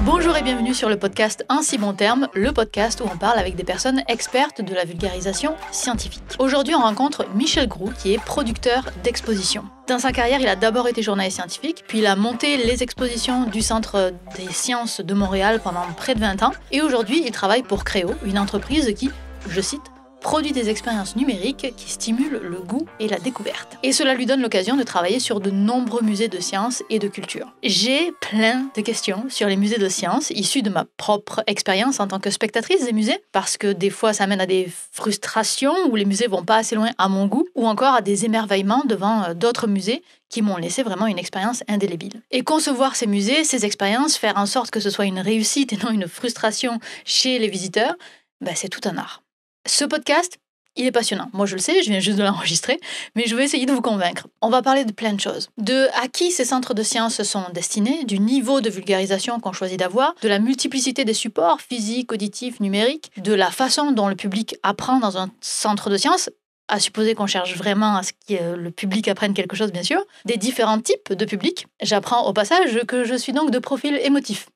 Bonjour et bienvenue sur le podcast Ainsi si bon terme, le podcast où on parle avec des personnes expertes de la vulgarisation scientifique. Aujourd'hui, on rencontre Michel Groux, qui est producteur d'expositions. Dans sa carrière, il a d'abord été journaliste scientifique, puis il a monté les expositions du Centre des sciences de Montréal pendant près de 20 ans, et aujourd'hui, il travaille pour Créo, une entreprise qui, je cite, produit des expériences numériques qui stimulent le goût et la découverte. Et cela lui donne l'occasion de travailler sur de nombreux musées de sciences et de culture. J'ai plein de questions sur les musées de sciences issues de ma propre expérience en tant que spectatrice des musées, parce que des fois ça mène à des frustrations où les musées vont pas assez loin à mon goût, ou encore à des émerveillements devant euh, d'autres musées qui m'ont laissé vraiment une expérience indélébile. Et concevoir ces musées, ces expériences, faire en sorte que ce soit une réussite et non une frustration chez les visiteurs, ben, c'est tout un art. Ce podcast, il est passionnant. Moi, je le sais, je viens juste de l'enregistrer, mais je vais essayer de vous convaincre. On va parler de plein de choses. De à qui ces centres de sciences sont destinés, du niveau de vulgarisation qu'on choisit d'avoir, de la multiplicité des supports physiques, auditifs, numériques, de la façon dont le public apprend dans un centre de sciences, à supposer qu'on cherche vraiment à ce que euh, le public apprenne quelque chose, bien sûr, des différents types de publics. J'apprends au passage que je suis donc de profil émotif.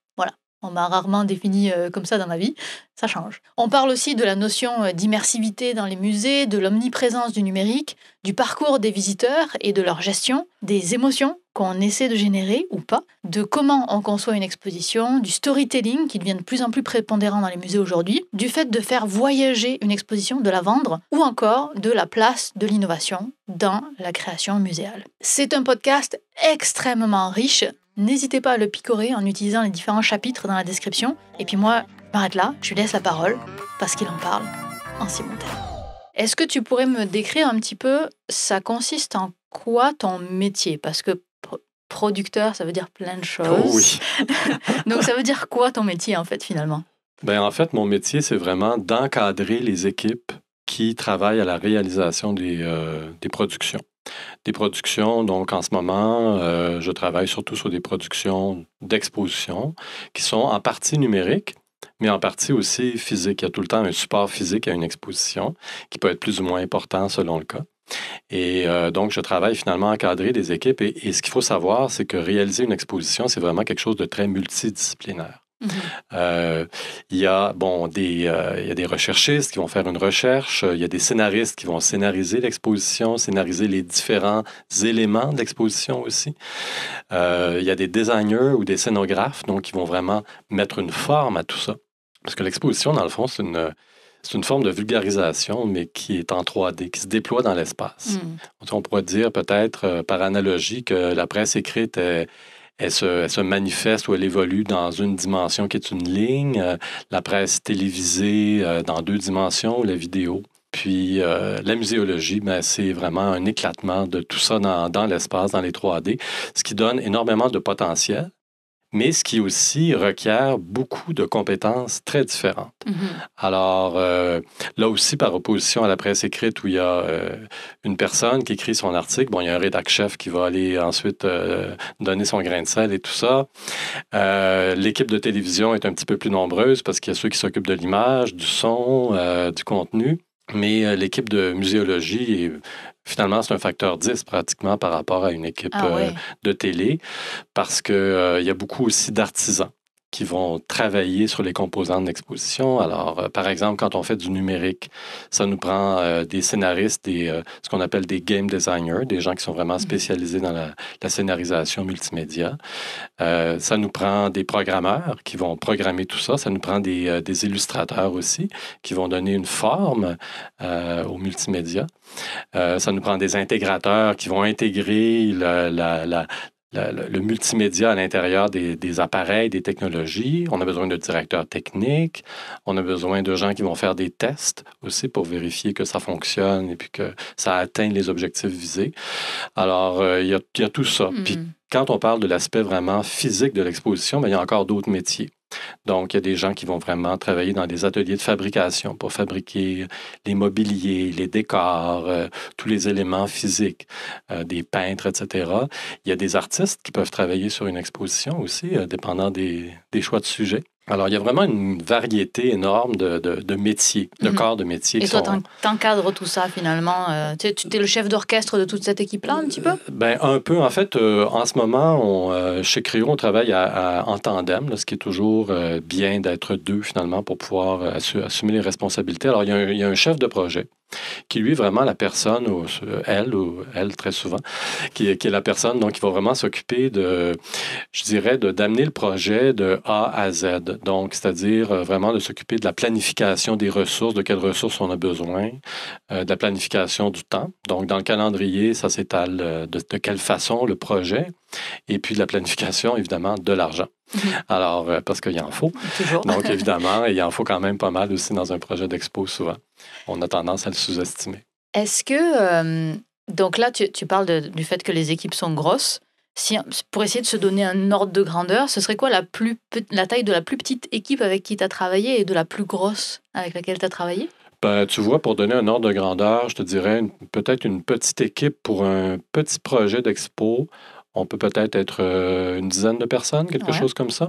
On m'a rarement défini euh, comme ça dans ma vie. Ça change. On parle aussi de la notion euh, d'immersivité dans les musées, de l'omniprésence du numérique, du parcours des visiteurs et de leur gestion, des émotions qu'on essaie de générer ou pas, de comment on conçoit une exposition, du storytelling qui devient de plus en plus prépondérant dans les musées aujourd'hui, du fait de faire voyager une exposition, de la vendre, ou encore de la place de l'innovation dans la création muséale. C'est un podcast extrêmement riche N'hésitez pas à le picorer en utilisant les différents chapitres dans la description. Et puis moi, je m'arrête là, je lui laisse la parole, parce qu'il en parle en simultané. Est-ce que tu pourrais me décrire un petit peu, ça consiste en quoi ton métier Parce que producteur, ça veut dire plein de oh choses. Donc ça veut dire quoi ton métier en fait finalement ben, En fait, mon métier, c'est vraiment d'encadrer les équipes qui travaillent à la réalisation des euh, productions. Des productions, donc en ce moment, euh, je travaille surtout sur des productions d'exposition qui sont en partie numériques, mais en partie aussi physiques. Il y a tout le temps un support physique à une exposition qui peut être plus ou moins important selon le cas. Et euh, donc, je travaille finalement à encadrer des équipes. et ce qu'il faut savoir, c'est que réaliser une exposition, c'est vraiment quelque chose de très multidisciplinaire. Mhm. Euh, il, y a, bon, des, euh, il a des recherchistes qui vont faire une recherche, euh, il y a des scénaristes qui vont scénariser l'exposition, scénariser les différents éléments de l'exposition aussi. il y a des designers ou des scénographes, donc, qui vont vraiment mettre une forme à tout ça. Parce que l'exposition, dans le fond, c'est une, c'est une forme de vulgarisation, mais qui est en 3D, qui se déploie dans l'espace. Mhm. On pourrait dire peut-être par analogie que la presse écrite est, elle se, manifeste ou elle évolue dans une dimension qui est une ligne, euh, la presse télévisée euh, dans deux dimensions, la vidéo. Puis euh, la muséologie, Mais ben, c'est vraiment un éclatement de tout ça dans l'espace, dans les 3D, ce qui donne énormément de potentiel mais ce qui aussi requiert beaucoup de compétences très différentes. Mhm. Alors, euh, là aussi, par opposition à la presse écrite où il y a euh, une personne qui écrit son article, bon, il y a un rédacteur chef qui va aller ensuite euh, donner son grain de sel et tout ça. L'équipe de télévision est un petit peu plus nombreuse parce qu'il y a ceux qui s'occupent de l'image, du son, du contenu. Mais l'équipe de muséologie est Finalement, c'est un facteur 10 pratiquement par rapport à une équipe ah euh, de télé parce qu'il euh, y a beaucoup aussi d'artisans qui vont travailler sur les composants de l'exposition. Alors, euh, par exemple, quand on fait du numérique, ça nous prend euh, des scénaristes, des, euh, ce qu'on appelle des game designers, des gens qui sont vraiment mmh. spécialisés dans la, scénarisation multimédia. ça nous prend des programmeurs qui vont programmer tout ça. Ça nous prend des, illustrateurs aussi qui vont donner une forme au multimédia. ça nous prend des intégrateurs qui vont intégrer la, le, multimédia à l'intérieur des, appareils, des technologies. On a besoin de directeurs techniques. On a besoin de gens qui vont faire des tests aussi pour vérifier que ça fonctionne et puis que ça atteint les objectifs visés. Alors, euh, il, y a, tout ça. Puis hmm. quand on parle de l'aspect vraiment physique de l'exposition, ben, il y a encore d'autres métiers. Donc, il y a des gens qui vont vraiment travailler dans des ateliers de fabrication pour fabriquer les mobiliers, les décors, euh, tous les éléments physiques, euh, des peintres, etc. Il y a des artistes qui peuvent travailler sur une exposition aussi, euh, dépendant des, des, choix de sujet. Alors, il y a vraiment une variété énorme de, de, de métiers, de mhm. corps de métiers. Et toi, t'encadres tout ça finalement. Euh, tu es, le chef d'orchestre de toute cette équipe-là, un petit peu euh, ben, Un peu. En fait, euh, en ce moment, chez CRIO, on travaille en tandem, ce qui est toujours bien d'être deux finalement pour pouvoir assumer les responsabilités. Alors, il y a un chef de projet qui lui vraiment la personne ou euh, elle ou elle très souvent qui, qui est la personne donc qui va vraiment s'occuper de je dirais de d'amener le projet de A à Z donc c'est-à-dire euh, vraiment de s'occuper de la planification des ressources de quelles ressources on a besoin euh, de la planification du temps donc dans le calendrier ça s'étale de, quelle façon le projet et puis de la planification, évidemment, de l'argent. Mm-hmm. Alors, parce qu'il y en faut. Donc, évidemment, il y en faut quand même pas mal aussi dans un projet d'expo souvent on a tendance à le sous-estimer. Est-ce que, euh, donc là, tu, parles du fait que les équipes sont grosses. Si, pour essayer de se donner un ordre de grandeur, ce serait quoi la, taille de la plus petite équipe avec qui tu as travaillé et de la plus grosse avec laquelle tu as travaillé? Ben, tu vois, pour donner un ordre de grandeur, je te dirais peut-être une petite équipe pour un petit projet d'expo. On peut peut-être être, euh, une dizaine de personnes, quelque chose comme ça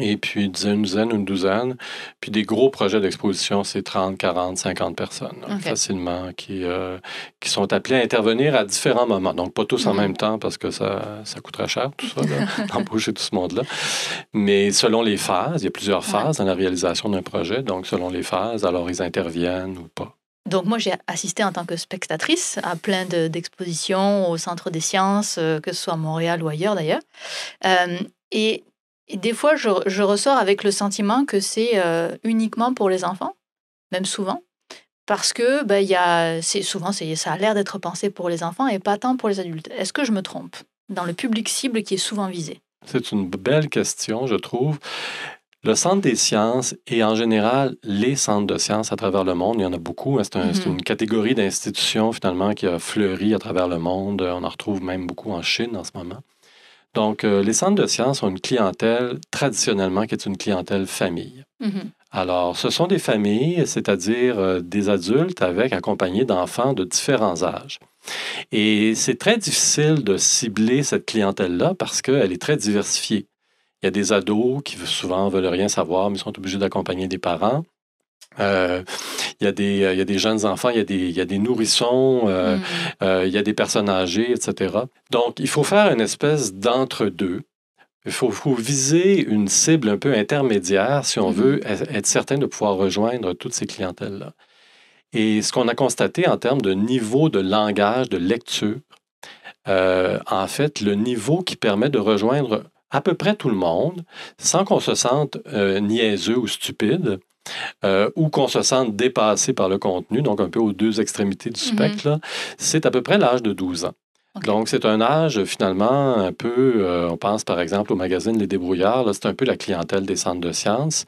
et puis dizaine, une douzaine, une douzaine. Puis des gros projets d'exposition, c'est 30, 40, 50 personnes, facilement, qui, euh, qui sont appelées à intervenir à différents moments. Donc, pas tous en mhm. même temps, parce que ça, ça coûterait cher, tout ça, d'embaucher tout ce monde-là. Mais selon les phases, il y a plusieurs phases dans la réalisation d'un projet. Donc, selon les phases, alors ils interviennent ou pas. Donc moi, j'ai assisté en tant que spectatrice à plein d'expositions au Centre des sciences, euh, que ce soit à Montréal ou ailleurs d'ailleurs. Euh, et et des fois, je, je, ressors avec le sentiment que c'est euh, uniquement pour les enfants, même souvent, parce que bah, y a, souvent, ça a l'air d'être pensé pour les enfants et pas tant pour les adultes. Est-ce que je me trompe dans le public cible qui est souvent visé C'est une belle question, je trouve. Le centre des sciences et en général les centres de sciences à travers le monde, il y en a beaucoup. Hein, c'est mm-hmm. une catégorie d'institutions finalement qui a fleuri à travers le monde. On en retrouve même beaucoup en Chine en ce moment. Donc, euh, les centres de sciences ont une clientèle traditionnellement qui est une clientèle famille. Mhm. Alors, ce sont des familles, c'est-à-dire euh, des adultes avec accompagnés d'enfants de différents âges. Et c'est très difficile de cibler cette clientèle-là parce qu'elle est très diversifiée. Il y a des ados qui souvent veulent rien savoir, mais sont obligés d'accompagner des parents. Euh, euh, il y, a des, jeunes enfants, il y a des, il y a des nourrissons, euh, hmm. euh, il y a des personnes âgées, etc. Donc, il faut faire une espèce d'entre-deux. Il faut, viser une cible un peu intermédiaire si on hmm. veut être certain de pouvoir rejoindre toutes ces clientèles-là. Et ce qu'on a constaté en termes de niveau de langage, de lecture, en fait, le niveau qui permet de rejoindre à peu près tout le monde, sans qu'on se sente niaiseux ou stupide, euh, ou qu'on se sente dépassé par le contenu, donc un peu aux deux extrémités du mhm. spectre, c'est à peu près l'âge de 12 ans. Donc, c'est un âge finalement un peu, euh, on pense par exemple au magazine Les Débrouillards, c'est un peu la clientèle des centres de sciences.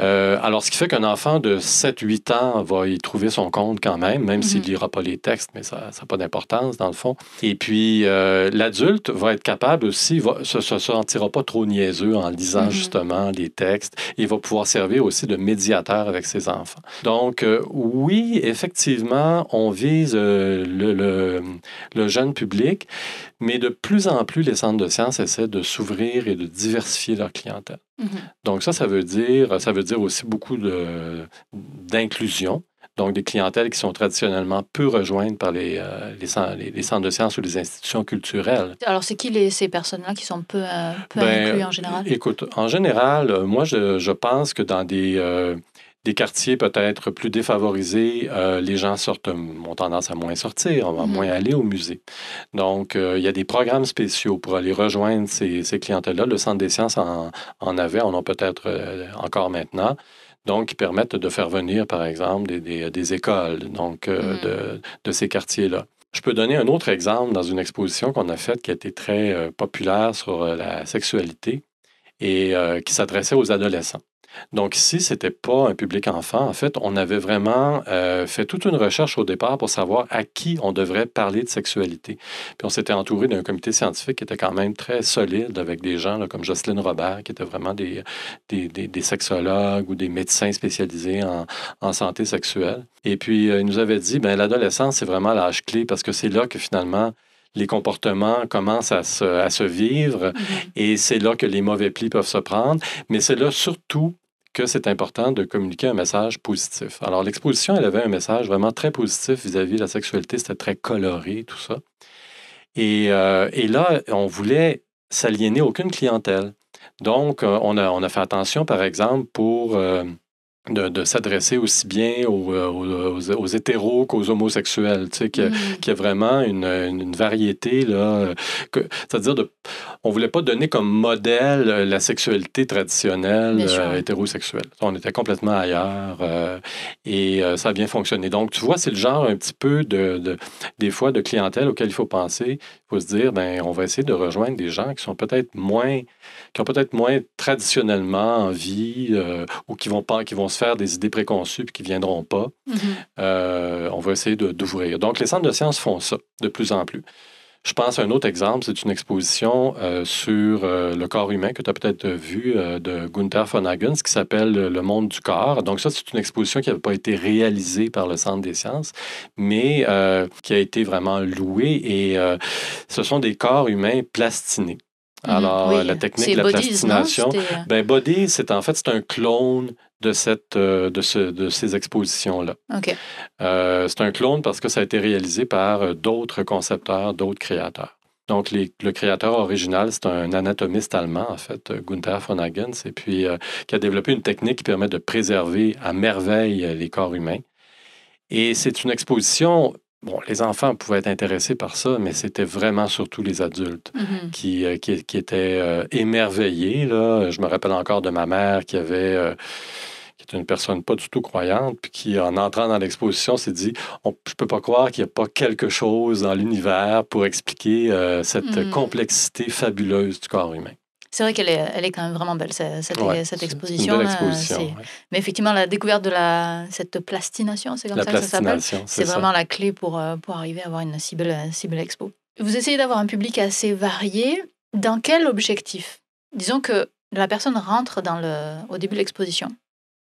Euh, alors, ce qui fait qu'un enfant de 7-8 ans va y trouver son compte quand même, même s'il ne mm-hmm. lira pas les textes, mais ça n'a pas d'importance dans le fond. Et puis, euh, l'adulte va être capable aussi, va, se, se sentira pas trop niaiseux en lisant mm-hmm. justement les textes. Il va pouvoir servir aussi de médiateur avec ses enfants. Donc, oui, effectivement, on vise le, le jeune public mais de plus en plus, les centres de sciences essaient de s'ouvrir et de diversifier leur clientèle. Mhm. Donc ça, ça veut dire, ça veut dire aussi beaucoup d'inclusion. Donc, des clientèles qui sont traditionnellement peu rejointes par euh, les, les, centres de sciences ou les institutions culturelles. Alors, c'est qui ces personnes-là qui sont peu, euh, peu ben, incluses en général? Écoute, en général, euh, moi, je, je pense que dans des, des quartiers peut-être plus défavorisés, euh, les gens sortent, euh, ont tendance à moins sortir, on va mm-hmm. moins aller au musée. Donc, euh, il y a des programmes spéciaux pour aller rejoindre ces, clientèles-là. Le Centre des sciences en, avait, on en a peut-être encore maintenant. Donc, qui permettent de faire venir, par exemple, des, écoles donc, mm-hmm. de, de, ces quartiers-là. Je peux donner un autre exemple dans une exposition qu'on a faite qui a été très populaire sur la sexualité et qui s'adressait aux adolescents. Donc ici, c'était pas un public enfant. En fait, on avait vraiment euh, fait toute une recherche au départ pour savoir à qui on devrait parler de sexualité. Puis on s'était entouré d'un comité scientifique qui était quand même très solide avec des gens là, comme Jocelyne Robert, qui était vraiment des, des, des, sexologues ou des médecins spécialisés en, en santé sexuelle. Et puis, euh, ils nous avaient dit, ben l'adolescence, c'est vraiment l'âge clé parce que c'est là que finalement, les comportements commencent à se, à se vivre mm-hmm. et c'est là que les mauvais plis peuvent se prendre, mais c'est là surtout que c'est important de communiquer un message positif. Alors, l'exposition, elle avait un message vraiment très positif vis-à-vis de la sexualité, c'était très coloré, tout ça. Et, euh, là, on voulait s'aliéner aucune clientèle. Donc, euh, on a, on a fait attention, par exemple, pour euh, de, s'adresser aussi bien euh, aux, aux, hétéros qu'aux homosexuels, tu sais, mm. qu'il y, a vraiment une, une variété, là, euh, c'est-à-dire, de, on voulait pas donner comme modèle euh, la sexualité traditionnelle hétérosexuelle. On était complètement ailleurs et ça a bien fonctionné. Donc, tu vois, c'est le genre un petit peu de, des fois, de clientèle auquel il faut penser. Il faut se dire, ben, on va essayer de rejoindre des gens qui sont peut-être moins, qui ont peut-être moins traditionnellement envie ou qui vont, qui vont faire des idées préconçues puis qui ne viendront pas. Mhm. Euh, on va essayer d'ouvrir. Donc, les centres de sciences font ça de plus en plus. Je pense à un autre exemple, c'est une exposition euh, sur euh, le corps humain que tu as peut-être vu de Gunther von Hagens qui s'appelle Le monde du corps. Donc ça, c'est une exposition qui n'avait pas été réalisée par le Centre des sciences, mais qui a été vraiment louée et ce sont des corps humains plastinés. Mhm. Alors, la technique de la plastination. Ben, body, c'est en fait, c'est un clone de, cette, euh, de, ce, de ces expositions-là. Euh, c'est un clone parce que ça a été réalisé par euh, d'autres concepteurs, d'autres créateurs. Donc, le créateur original, c'est un anatomiste allemand, en fait, Gunther von Hagens, et puis qui a développé une technique qui permet de préserver à merveille les corps humains. Et c'est une exposition les enfants pouvaient être intéressés par ça, mais c'était vraiment surtout les adultes mhm. qui, euh, qui, qui, étaient euh, émerveillés. Là. Je me rappelle encore de ma mère qui avait... Euh, est une personne pas du tout croyante, puis qui, en entrant dans l'exposition, s'est dit on, Je peux pas croire qu'il n'y a pas quelque chose dans l'univers pour expliquer cette mhm. complexité fabuleuse du corps humain. C'est vrai qu'elle est, elle est quand même vraiment belle, cette, exposition. Belle euh, exposition Mais effectivement, la découverte de la, cette plastination, c'est comme ça que ça s'appelle, c'est vraiment la clé pour, euh, pour arriver à avoir une si belle, expo. Vous essayez d'avoir un public assez varié. Dans quel objectif Disons que la personne rentre dans le, au début de l'exposition.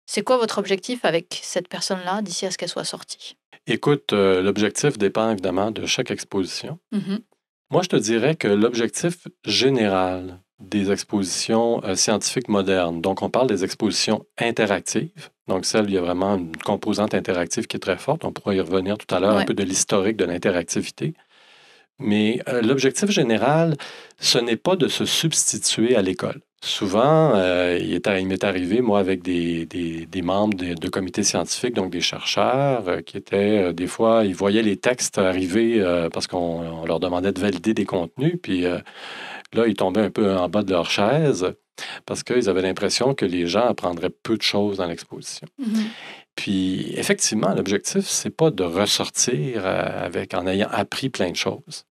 C'est quoi votre objectif avec cette personne-là d'ici à ce qu'elle soit sortie Écoute, euh, l'objectif dépend évidemment de chaque exposition. Mm-hmm. Moi, je te dirais que l'objectif général, des expositions euh, scientifiques modernes. Donc, on parle des expositions interactives. Donc, celle, il y a vraiment une composante interactive qui est très forte. On pourra y revenir tout à l'heure, un peu de l'historique de l'interactivité. Mais euh, l'objectif général, ce n'est pas de se substituer à l'école. Souvent, euh, il, est, m'est arrivé, moi, avec des, membres de, comités scientifiques, donc des chercheurs, euh, qui étaient, euh, des fois, ils voyaient les textes arriver parce qu'on leur demandait de valider des contenus, puis là, ils tombaient un peu en bas de leur chaise parce qu'ils avaient l'impression que les gens apprendraient peu de choses dans l'exposition. Mm-hmm. Puis, effectivement, l'objectif, c'est pas de ressortir avec, en ayant appris plein de choses.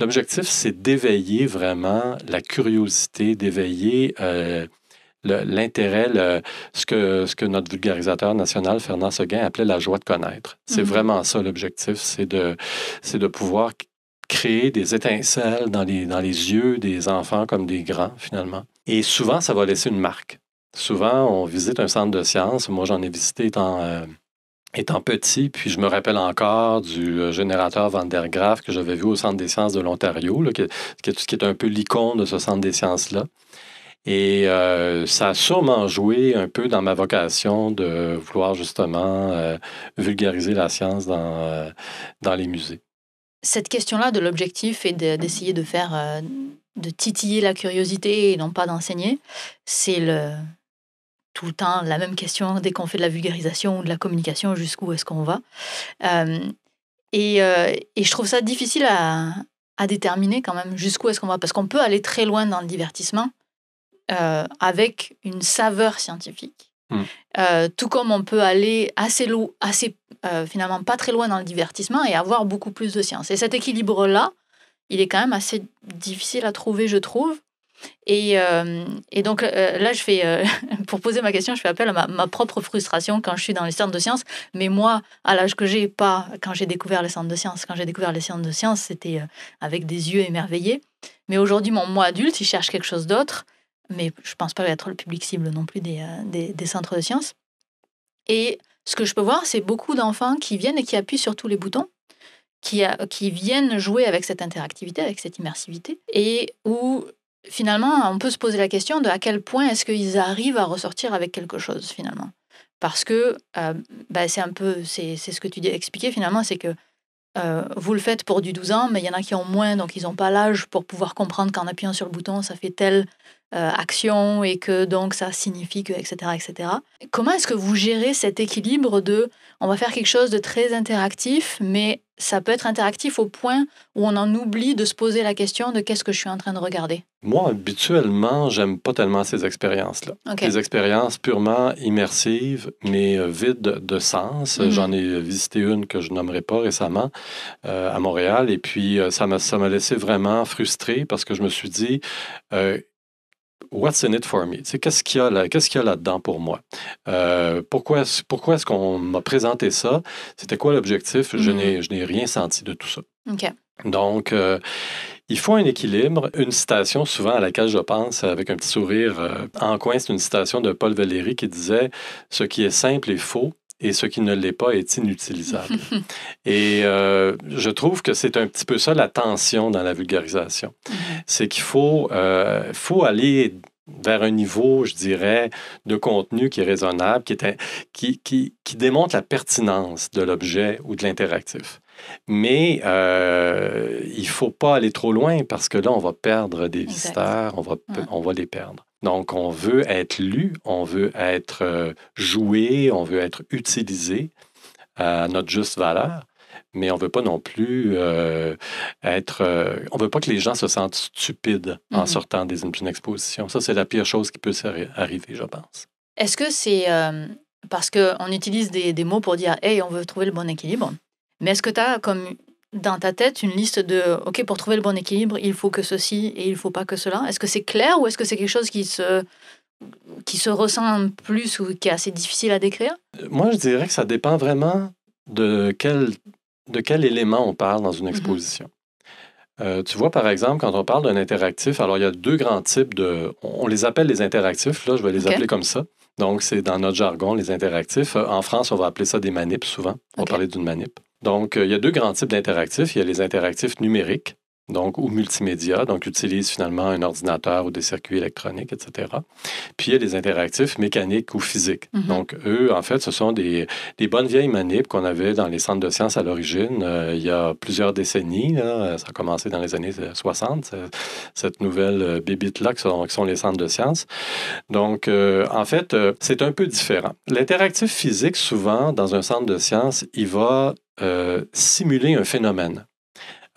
L'objectif, c'est d'éveiller vraiment la curiosité, d'éveiller euh, l'intérêt, ce, que, ce que notre vulgarisateur national, Fernand Seguin, appelait la joie de connaître. C'est mm-hmm. vraiment ça l'objectif, c'est de, de pouvoir créer des étincelles dans les, dans les yeux des enfants comme des grands, finalement. Et souvent, ça va laisser une marque. Souvent, on visite un centre de sciences. Moi, j'en ai visité tant... Euh, étant petit, puis je me rappelle encore du euh, générateur Van der Graaf que j'avais vu au Centre des sciences de l'Ontario, qui, qui est un peu l'icône de ce Centre des sciences-là. Et euh, ça a sûrement joué un peu dans ma vocation de vouloir justement euh, vulgariser la science dans, dans les musées. Cette question-là de l'objectif et d'essayer de, faire, de titiller la curiosité et non pas d'enseigner, c'est le, tout le temps la même question dès qu'on fait de la vulgarisation ou de la communication, jusqu'où est-ce qu'on va. Euh, et, euh, et, je trouve ça difficile à, déterminer quand même jusqu'où est-ce qu'on va, parce qu'on peut aller très loin dans le divertissement euh, avec une saveur scientifique. Hmm. tout comme on peut aller assez, loin assez finalement pas très loin dans le divertissement et avoir beaucoup plus de science. Et cet équilibre-là, il est quand même assez difficile à trouver, je trouve. Et, euh, et donc euh, là, je fais, euh, pour poser ma question, je fais appel à ma, ma, propre frustration quand je suis dans les centres de sciences. Mais moi, à l'âge que j'ai, pas quand j'ai découvert les centres de sciences. Quand j'ai découvert les centres de sciences, c'était avec des yeux émerveillés. Mais aujourd'hui, mon moi adulte, il cherche quelque chose d'autre. Mais je pense pas être le public cible non plus des, des, des centres de sciences. Et ce que je peux voir, c'est beaucoup d'enfants qui viennent et qui appuient sur tous les boutons qui, viennent jouer avec cette interactivité, avec cette immersivité, et où finalement, on peut se poser la question de à quel point est-ce qu'ils arrivent à ressortir avec quelque chose, finalement. Parce que euh, bah, c'est un peu, c'est ce que tu dis, expliquer finalement, c'est que euh, vous le faites pour du 12 ans, mais il y en a qui ont moins, donc ils n'ont pas l'âge pour pouvoir comprendre qu'en appuyant sur le bouton, ça fait tel... Euh, action et que donc ça signifie que, etc. etc. Comment est-ce que vous gérez cet équilibre de on va faire quelque chose de très interactif, mais ça peut être interactif au point où on en oublie de se poser la question de qu'est-ce que je suis en train de regarder Moi, habituellement, j'aime pas tellement ces expériences-là. Les expériences purement immersives, mais euh, vides de sens. Mhm. J'en ai visité une que je nommerai pas récemment euh, à Montréal, et puis ça m'a laissé vraiment frustré parce que je me suis dit. What's in it for me? Qu'est-ce qu'il y a là-dedans pour moi? Euh, pourquoi, pourquoi est-ce qu'on m'a présenté ça? C'était quoi l'objectif? Je mm-hmm. n'ai rien senti de tout ça. Donc, euh, il faut un équilibre. Une citation, souvent à laquelle je pense avec un petit sourire euh, en coin, c'est une citation de Paul Valéry qui disait Ce qui est simple est faux, et ce qui ne l'est pas est inutilisable. et euh, je trouve que c'est un petit peu ça la tension dans la vulgarisation. Mm-hmm. C'est qu'il faut, euh, faut aller vers un niveau, je dirais, de contenu qui est raisonnable, qui, est qui, qui, qui démontre la pertinence de l'objet ou de l'interactif. Mais euh, il ne faut pas aller trop loin parce que là, on va perdre des visiteurs, on va, on va les perdre. Donc, on veut être lu, on veut être euh, joué, on veut être utilisé euh, à notre juste valeur, mais on veut pas non plus euh, être. on veut pas que les gens se sentent stupides en mm-hmm. sortant d'une exposition. Ça, c'est la pire chose qui peut arriver, je pense. Est-ce que c'est parce qu'on utilise des, des, mots pour dire Hey, on veut trouver le bon équilibre Mais est-ce que tu as comme dans ta tête une liste de OK, pour trouver le bon équilibre, il faut que ceci et il faut pas que cela Est-ce que c'est clair ou est-ce que c'est quelque chose qui se, qui se ressent plus ou qui est assez difficile à décrire Moi, je dirais que ça dépend vraiment de quel, de quel élément on parle dans une mhm. exposition. Euh, tu vois, par exemple, quand on parle d'un interactif, alors il y a deux grands types de. On les appelle les interactifs, là, je vais les appeler comme ça. Donc, c'est dans notre jargon, les interactifs. Euh, en France, on va appeler ça des manips souvent. On va parler d'une manip. Donc, euh, il y a deux grands types d'interactifs. Il y a les interactifs numériques, donc ou multimédia, donc utilise finalement un ordinateur ou des circuits électroniques, etc. Puis il y a les interactifs mécaniques ou physiques. Mm-hmm. Donc eux, en fait, ce sont des, bonnes vieilles manips qu'on avait dans les centres de sciences à l'origine euh, il y a plusieurs décennies. ça a commencé dans les années 60, euh, cette nouvelle euh, bébite-là qui sont, les centres de sciences. Donc en fait, c'est un peu différent. L'interactif physique, souvent, dans un centre de sciences, il va simuler un phénomène.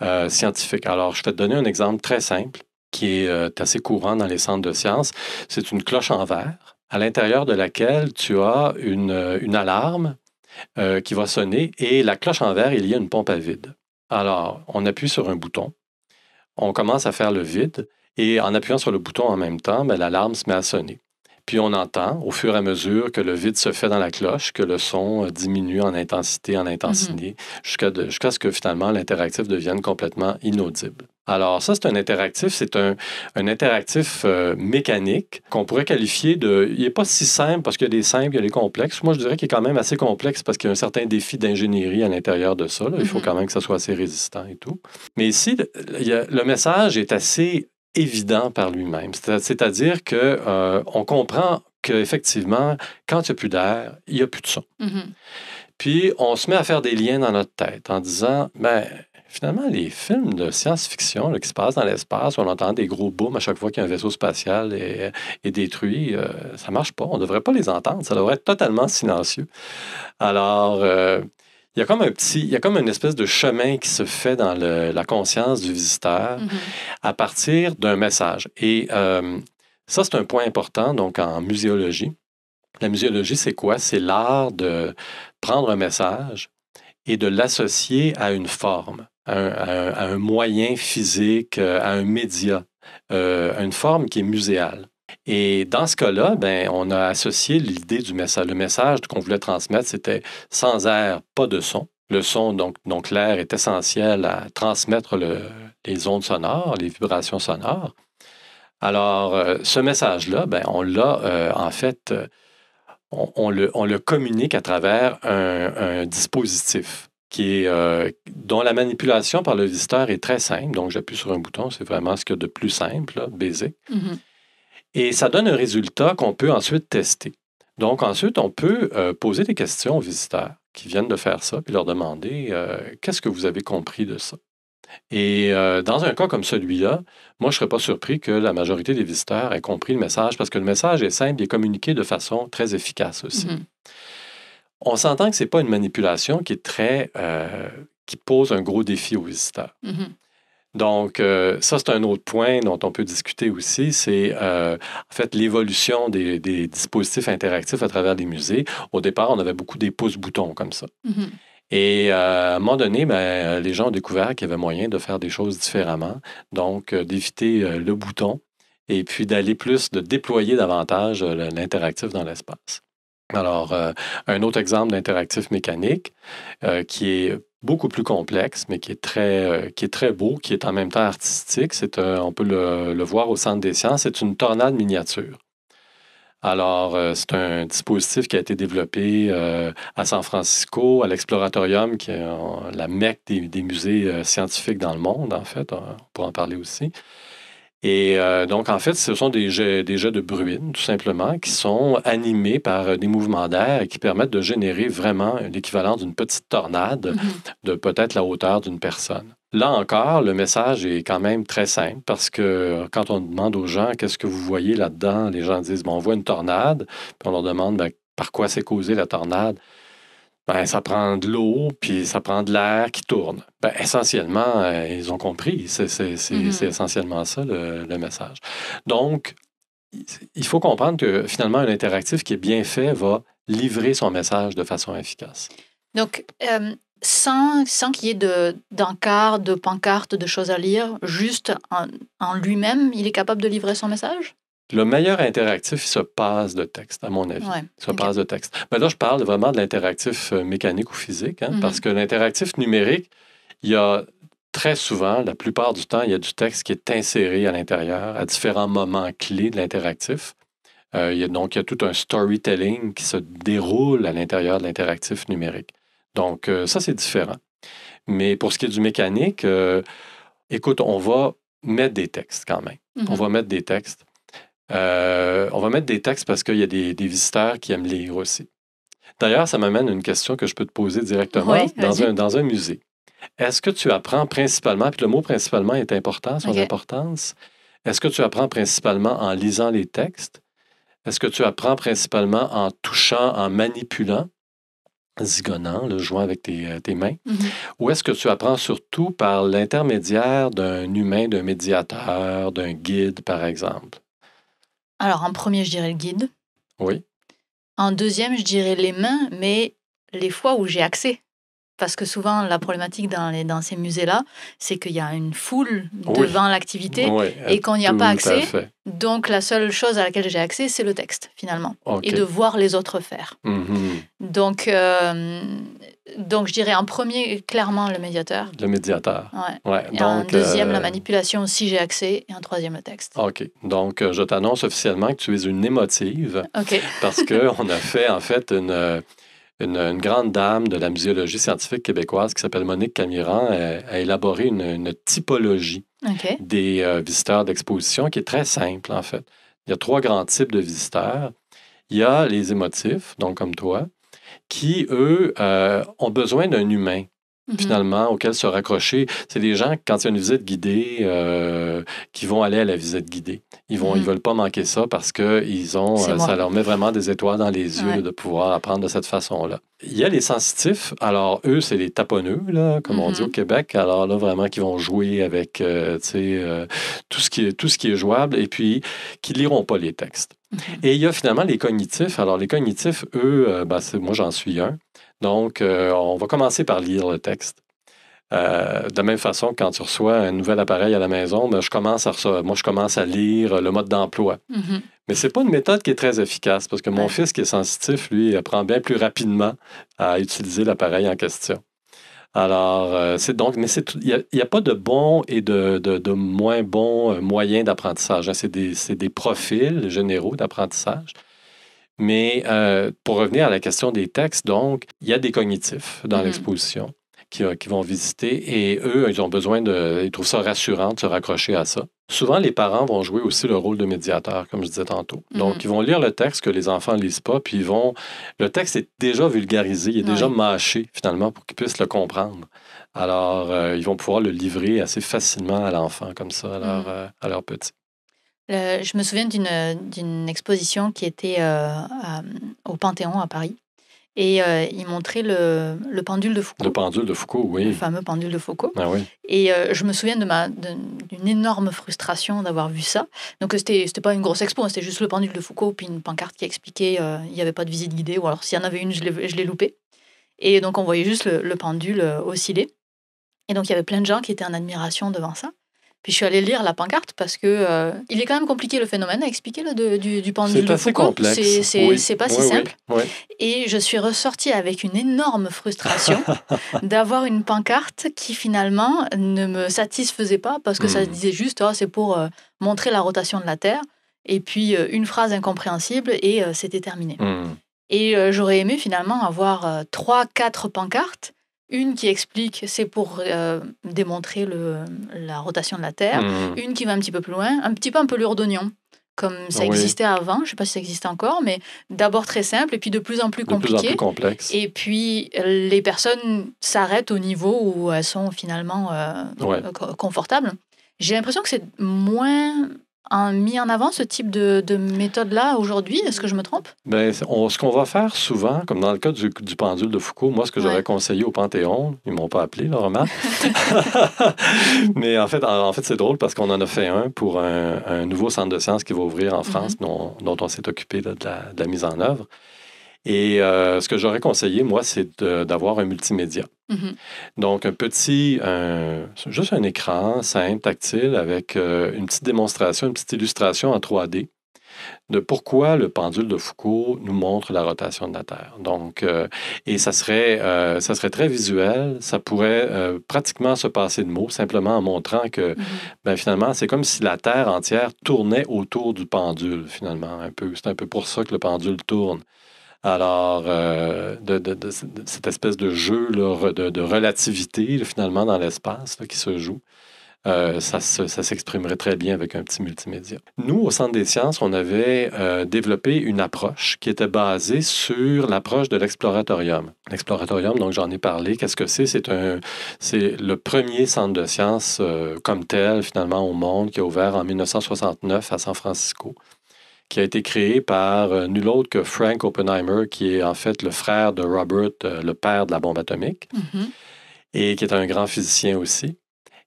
Euh, scientifique. Alors, je vais te donner un exemple très simple qui est euh, assez courant dans les centres de sciences. C'est une cloche en verre à l'intérieur de laquelle tu as une, euh, alarme qui va sonner et la cloche en verre, il y a une pompe à vide. Alors, on appuie sur un bouton, on commence à faire le vide et en appuyant sur le bouton en même temps, ben, l'alarme se met à sonner. Puis on entend au fur et à mesure que le vide se fait dans la cloche, que le son euh, diminue en intensité, en intensité, mhm. jusqu'à ce que finalement l'interactif devienne complètement inaudible. Alors ça, c'est un interactif, c'est un, interactif euh, mécanique qu'on pourrait qualifier de... Il n'est pas si simple parce qu'il y a des simples, il y a des complexes. Moi, je dirais qu'il est quand même assez complexe parce qu'il y a un certain défi d'ingénierie à l'intérieur de ça. Il faut mhm. quand même que ça soit assez résistant et tout. Mais ici, le message est assez évident par lui-même. C'est-à-dire que euh, on comprend qu'effectivement, quand il n'y a plus d'air, il n'y a plus de son. Mm-hmm. Puis on se met à faire des liens dans notre tête en disant, ben finalement, les films de science-fiction qui se passent dans l'espace, on entend des gros booms à chaque fois qu'un vaisseau spatial euh, est, détruit, ça euh, ça marche pas. On ne devrait pas les entendre. Ça devrait être totalement silencieux. Alors, il y a comme un petit, il y a comme une espèce de chemin qui se fait dans la conscience du visiteur mhm. à partir d'un message. Et euh, ça, c'est un point important, donc en muséologie. La muséologie, c'est quoi? C'est l'art de prendre un message et de l'associer à une forme, à un, moyen physique, euh, à un média, euh, à une forme qui est muséale. Et dans ce cas-là, ben, on a associé l'idée du message. Le message qu'on voulait transmettre, c'était sans air, pas de son. Le son, donc, l'air est essentiel à transmettre les ondes sonores, les vibrations sonores. Alors, euh, ce message-là, ben, on l'a euh, en fait, euh, on, le, communique à travers un, dispositif dont la manipulation par le visiteur est très simple. Donc, j'appuie sur un bouton, c'est vraiment ce qu'il y a de plus simple, baiser mm-hmm. ». Et ça donne un résultat qu'on peut ensuite tester. Donc ensuite, on peut euh, poser des questions aux visiteurs qui viennent de faire ça, puis leur demander euh, qu'est-ce que vous avez compris de ça. Et euh, dans un cas comme celui-là, moi, je ne serais pas surpris que la majorité des visiteurs aient compris le message, parce que le message est simple, et communiqué de façon très efficace aussi. Mm-hmm. On s'entend que ce n'est pas une manipulation qui est très... qui pose un gros défi aux visiteurs. Mm-hmm. Donc, euh, ça, c'est un autre point dont on peut discuter aussi, c'est euh, en fait l'évolution des, dispositifs interactifs à travers les musées. Au départ, on avait beaucoup des pouces-boutons comme ça. Mm-hmm. Et euh, à un moment donné, ben, les gens ont découvert qu'il y avait moyen de faire des choses différemment, donc d'éviter le bouton et puis d'aller plus, de déployer davantage l'interactif dans l'espace. Alors, un autre exemple d'interactif mécanique qui est beaucoup plus complexe, mais euh, qui est très, beau, qui est en même temps artistique. Euh, on peut le, voir au Centre des sciences. C'est une tornade miniature. Alors, euh, c'est un dispositif qui a été développé à San Francisco, à l'Exploratorium, qui est la mec des, des musées scientifiques dans le monde, en fait. On pourra en parler aussi. Et euh, donc, en fait, ce sont des jets, de bruine, tout simplement, qui sont animés par euh, des mouvements d'air qui permettent de générer vraiment l'équivalent d'une petite tornade mhm. de peut-être la hauteur d'une personne. Là encore, le message est quand même très simple parce que quand on demande aux gens qu'est-ce que vous voyez là-dedans, les gens disent bon, on voit une tornade, puis on leur demande ben, par quoi s'est causée la tornade. Ben, ça prend de l'eau, puis ça prend de l'air qui tourne. Ben, essentiellement, euh, ils ont compris. C'est, mm-hmm. essentiellement ça le, message. Donc, il faut comprendre que finalement, un interactif qui est bien fait va livrer son message de façon efficace. Donc, euh, sans, sans qu'il y ait de, de, pancarte, de choses à lire, juste en lui-même, il est capable de livrer son message le meilleur interactif, il se passe de texte, à mon avis. Il se passe de texte. Mais là, je parle vraiment de l'interactif euh, mécanique ou physique, hein, parce mhm. que l'interactif numérique, il y a très souvent, la plupart du temps, il y a du texte qui est inséré à l'intérieur, à différents moments clés de l'interactif. Euh, il y a, donc, il y a tout un storytelling qui se déroule à l'intérieur de l'interactif numérique. Donc, euh, ça, c'est différent. Mais pour ce qui est du mécanique, écoute, on va mettre des textes quand même. On mhm. va mettre des textes. Euh, on va mettre des textes parce qu'il y a des, visiteurs qui aiment lire aussi. D'ailleurs, ça m'amène à une question que je peux te poser directement dans, un, musée. Est-ce que tu apprends principalement, puis le mot principalement est important, son importance, est-ce que tu apprends principalement en lisant les textes? Est-ce que tu apprends principalement en touchant, en manipulant, zigonnant, le jouant avec tes, euh, mains? Mm-hmm. Ou est-ce que tu apprends surtout par l'intermédiaire d'un humain, d'un médiateur, d'un guide, par exemple? Alors, en premier, je dirais le guide. Oui. En deuxième, je dirais les mains, mais les fois où j'ai accès. Parce que souvent, la problématique dans, les, dans ces musées-là, c'est qu'il y a une foule devant l'activité et qu'on n'y a pas accès. Donc, la seule chose à laquelle j'ai accès, c'est le texte, finalement. Et de voir les autres faire. Mhm. Donc, euh, donc, je dirais en premier, clairement, le médiateur. Le médiateur. Ouais. Et en deuxième, la euh, manipulation, si j'ai accès. Et en troisième, le texte. OK. Donc, euh, je t'annonce officiellement que tu es une émotive. OK. parce qu'on a fait, en fait, euh, une, grande dame de la muséologie scientifique québécoise qui s'appelle Monique Camiran a, élaboré une, typologie des visiteurs d'exposition qui est très simple, en fait. Il y a trois grands types de visiteurs. Il y a les émotifs, donc comme toi qui, eux, euh, ont besoin d'un humain. Mhm. finalement, auxquels se raccrocher. C'est des gens, quand il y a une visite guidée, euh, qui vont aller à la visite guidée. Ils vont, ils mhm. veulent pas manquer ça parce que ils ont, euh, ça leur met vraiment des étoiles dans les yeux de pouvoir apprendre de cette façon-là. Il y a les sensitifs. Alors, eux, c'est les taponeux, là, comme on dit mhm. au Québec. Alors là, vraiment, qui vont jouer avec euh, tout, ce qui est, tout ce qui est jouable et puis qui liront pas les textes. Et il y a finalement les cognitifs. Alors, les cognitifs, eux, ben, c'est, moi, j'en suis un. Donc, euh, on va commencer par lire le texte. De euh, de même façon, quand tu reçois un nouvel appareil à la maison, ben, je commence à moi, je commence à lire le mode d'emploi. Mm-hmm. Mais ce n'est pas une méthode qui est très efficace parce que mon fils qui est sensitif, lui, apprend bien plus rapidement à utiliser l'appareil en question. Alors, euh, c'est donc, mais il n'y a, pas de bons et de, moins bons moyens d'apprentissage. Hein. C'est des, profils généraux d'apprentissage. Mais euh, pour revenir à la question des textes, donc, il y a des cognitifs dans mm-hmm. l'exposition euh, qui, vont visiter et eux, ils ont besoin de. Ils trouvent ça rassurant de se raccrocher à ça. Souvent, les parents vont jouer aussi le rôle de médiateur, comme je disais tantôt. Mm-hmm. Donc, ils vont lire le texte que les enfants ne lisent pas, puis ils vont. Le texte est déjà vulgarisé, il est déjà mâché, finalement, pour qu'ils puissent le comprendre. Alors, euh, ils vont pouvoir le livrer assez facilement à l'enfant, comme ça, à leur mm-hmm. petit. Euh, je me souviens d'une exposition qui était euh, au Panthéon à Paris. Et euh, ils il montrait le, pendule de Foucault. Le pendule de Foucault, oui. Le fameux pendule de Foucault. Ah Et je me souviens de ma d'une énorme frustration d'avoir vu ça. Donc ce n'était pas une grosse expo, hein, c'était juste le pendule de Foucault puis une pancarte qui expliquait il n'y avait pas de visite guidée ou alors s'il y en avait une je l'ai loupée. Et donc on voyait juste le, le pendule osciller. Et donc il y avait plein de gens qui étaient en admiration devant ça. Puis je suis allée lire la pancarte parce que euh, il est quand même compliqué le phénomène à expliquer là, de, du, du pendule de Foucault. C'est c'est pas si simple. Et je suis ressortie avec une énorme frustration d'avoir une pancarte qui finalement ne me satisfaisait pas parce que ça hmm. disait juste oh, c'est pour euh, montrer la rotation de la Terre et puis euh, une phrase incompréhensible et c'était terminé. Hmm. Et j'aurais aimé finalement avoir trois, quatre pancartes une qui explique, c'est pour euh, démontrer le, la rotation de la Terre. Mmh. Une qui va un petit peu plus loin, un petit peu un peu d'oignon comme ça existait avant, je ne sais pas si ça existe encore, mais d'abord très simple et puis de plus en plus compliqué. De plus en plus complexe. Et puis euh, les personnes s'arrêtent au niveau où elles sont finalement euh, confortables. J'ai l'impression que c'est moins un, mis en avant ce type de, méthode-là aujourd'hui Est-ce que je me trompe? Bien, ce qu'on va faire souvent, comme dans le cas du, pendule de Foucault, moi, ce que j'aurais conseillé au Panthéon, ils m'ont pas appelé, le remarque. Mais en fait, en, fait c'est drôle parce qu'on en a fait un pour un, nouveau centre de sciences qui va ouvrir en mm-hmm. France, dont, on s'est occupé de la mise en œuvre. Et euh, ce que j'aurais conseillé, moi, c'est d'avoir un multimédia. Mm-hmm. Donc, un petit, juste un écran simple, tactile, avec euh, une petite démonstration, une petite illustration en 3D de pourquoi le pendule de Foucault nous montre la rotation de la Terre. Donc, euh, et ça serait, ça serait très visuel, ça pourrait pratiquement se passer de mots, simplement en montrant que mm-hmm. ben, finalement, c'est comme si la Terre entière tournait autour du pendule, finalement, C'est un peu pour ça que le pendule tourne. Alors, euh, de, cette espèce de jeu de, relativité, finalement, dans l'espace qui se joue. Euh, ça, s'exprimerait très bien avec un petit multimédia. Nous, au Centre des sciences, on avait euh, développé une approche qui était basée sur l'approche de l'exploratorium. L'exploratorium, donc j'en ai parlé, qu'est-ce que c'est? C'est, le premier centre de sciences comme tel, finalement, au monde, qui a ouvert en 1969 à San Francisco qui a été créé par euh, nul autre que Frank Oppenheimer, qui est en fait le frère de Robert, euh, le père de la bombe atomique, mm-hmm. et qui est un grand physicien aussi.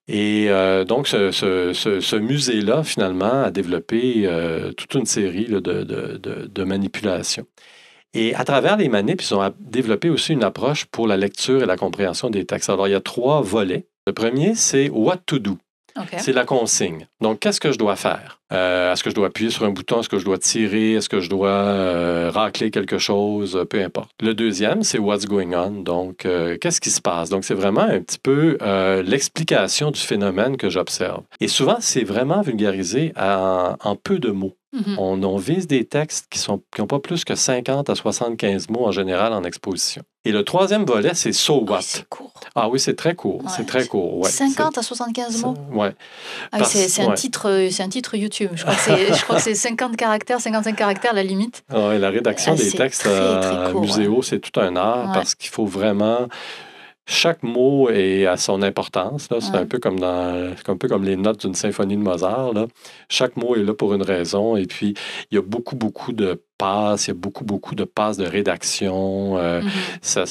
Et euh, donc, ce, musée-là, finalement, a développé toute une série de, de, manipulations. Et à travers les manips, ils ont développé aussi une approche pour la lecture et la compréhension des textes. Alors, il y a trois volets. Le premier, c'est What to do. C'est la consigne. Donc, qu'est-ce que je dois faire? Euh, est-ce que je dois appuyer sur un bouton? Est-ce que je dois tirer? Est-ce que je dois euh, racler quelque chose? Peu importe. Le deuxième, c'est what's going on. Donc, euh, qu'est-ce qui se passe? Donc, c'est vraiment un petit peu l'explication du phénomène que j'observe. Et souvent, c'est vraiment vulgarisé en peu de mots. Mhm. On, vise des textes qui n'ont qui pas plus que 50 à 75 mots en général en exposition. Et le troisième volet, c'est So ah What. court. Ah oui, c'est très court. C'est très court. Ouais. 50 à 75 mots. Ouais. Ah, c'est, un titre, c'est un titre YouTube. Je crois, que c'est, 50 caractères, 55 caractères la limite. Ah oui, la rédaction ah, des textes euh, muséaux, c'est tout un art parce qu'il faut vraiment chaque mot est à son importance. C'est un, peu comme les notes d'une symphonie de Mozart. Chaque mot est là pour une raison. Et puis, il y a beaucoup, beaucoup de passes. Il y a beaucoup, beaucoup de passes de rédaction. Euh, mm-hmm. Ça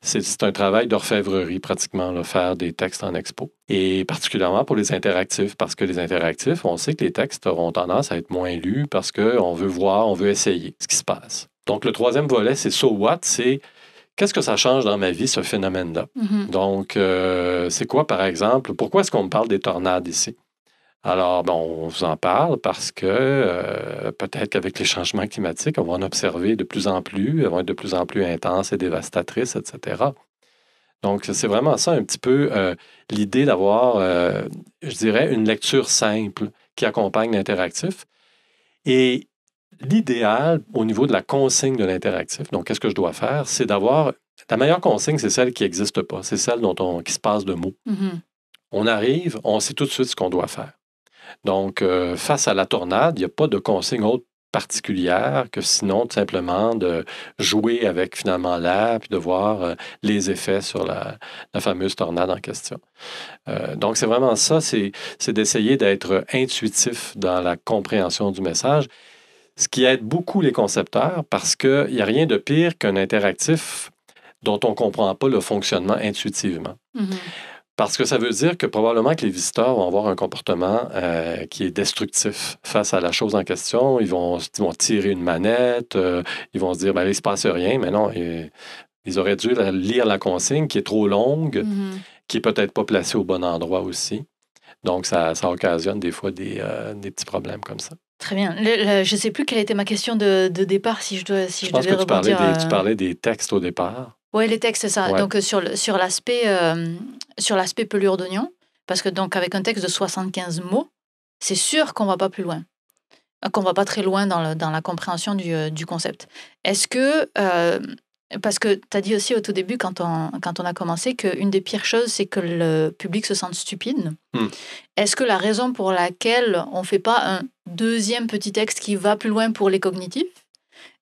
C'est, un travail d'orfèvrerie pratiquement, là, faire des textes en expo. Et particulièrement pour les interactifs, parce que les interactifs, on sait que les textes auront tendance à être moins lus parce qu'on veut voir, on veut essayer ce qui se passe. Donc le troisième volet, c'est So What, c'est qu'est-ce que ça change dans ma vie, ce phénomène-là? Mm-hmm. Donc, euh, c'est quoi, par exemple, pourquoi est-ce qu'on me parle des tornades ici? Alors, bon, on vous en parle parce que euh, peut-être qu'avec les changements climatiques, on va en observer de plus en plus, elles vont être de plus en plus intenses et dévastatrices, etc. Donc, c'est vraiment ça un petit peu euh, l'idée d'avoir, je dirais, une lecture simple qui accompagne l'interactif. Et L'idéal au niveau de la consigne de l'interactif, donc qu'est-ce que je dois faire, c'est d'avoir. La meilleure consigne, c'est celle qui n'existe pas, c'est celle dont on, qui se passe de mots. Mm-hmm. On arrive, on sait tout de suite ce qu'on doit faire. Donc, euh, face à la tornade, il n'y a pas de consigne autre particulière que sinon tout simplement de jouer avec finalement l'air puis de voir euh, les effets sur la, fameuse tornade en question. Euh, donc c'est vraiment ça, c'est d'essayer d'être intuitif dans la compréhension du message ce qui aide beaucoup les concepteurs parce qu'il n'y a rien de pire qu'un interactif dont on ne comprend pas le fonctionnement intuitivement. Mm-hmm. Parce que ça veut dire que probablement que les visiteurs vont avoir un comportement euh, qui est destructif face à la chose en question. Ils vont, tirer une manette, euh, ils vont se dire, ben, il ne se passe rien, mais non, ils, auraient dû lire la consigne qui est trop longue, mm-hmm. qui n'est peut-être pas placée au bon endroit aussi. Donc, ça, occasionne des fois euh, des petits problèmes comme ça. Très bien. je ne sais plus quelle était ma question de, de départ, si je dois si je, pense que tu parlais, des, euh. des textes au départ. Oui, les textes, c'est ça. Donc, euh, sur, sur l'aspect euh, l'aspect pelure d'oignon, parce que donc avec un texte de 75 mots, c'est sûr qu'on ne va pas plus loin, qu'on ne va pas très loin dans, dans la compréhension du, du concept. Est-ce que parce que tu as dit aussi au tout début, quand on, quand on a commencé, qu'une des pires choses, c'est que le public se sente stupide. Hmm. Est-ce que la raison pour laquelle on ne fait pas un deuxième petit texte qui va plus loin pour les cognitifs,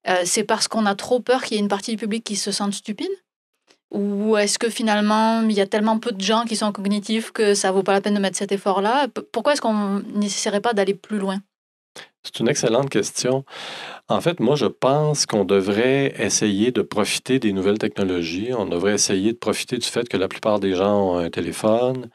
euh, c'est parce qu'on a trop peur qu'il y ait une partie du public qui se sente stupide Ou est-ce que finalement, il y a tellement peu de gens qui sont cognitifs que ça vaut pas la peine de mettre cet effort-là Pourquoi est-ce qu'on n'essaierait pas d'aller plus loin c'est une excellente question. En fait, moi, je pense qu'on devrait essayer de profiter des nouvelles technologies. On devrait essayer de profiter du fait que la plupart des gens ont un téléphone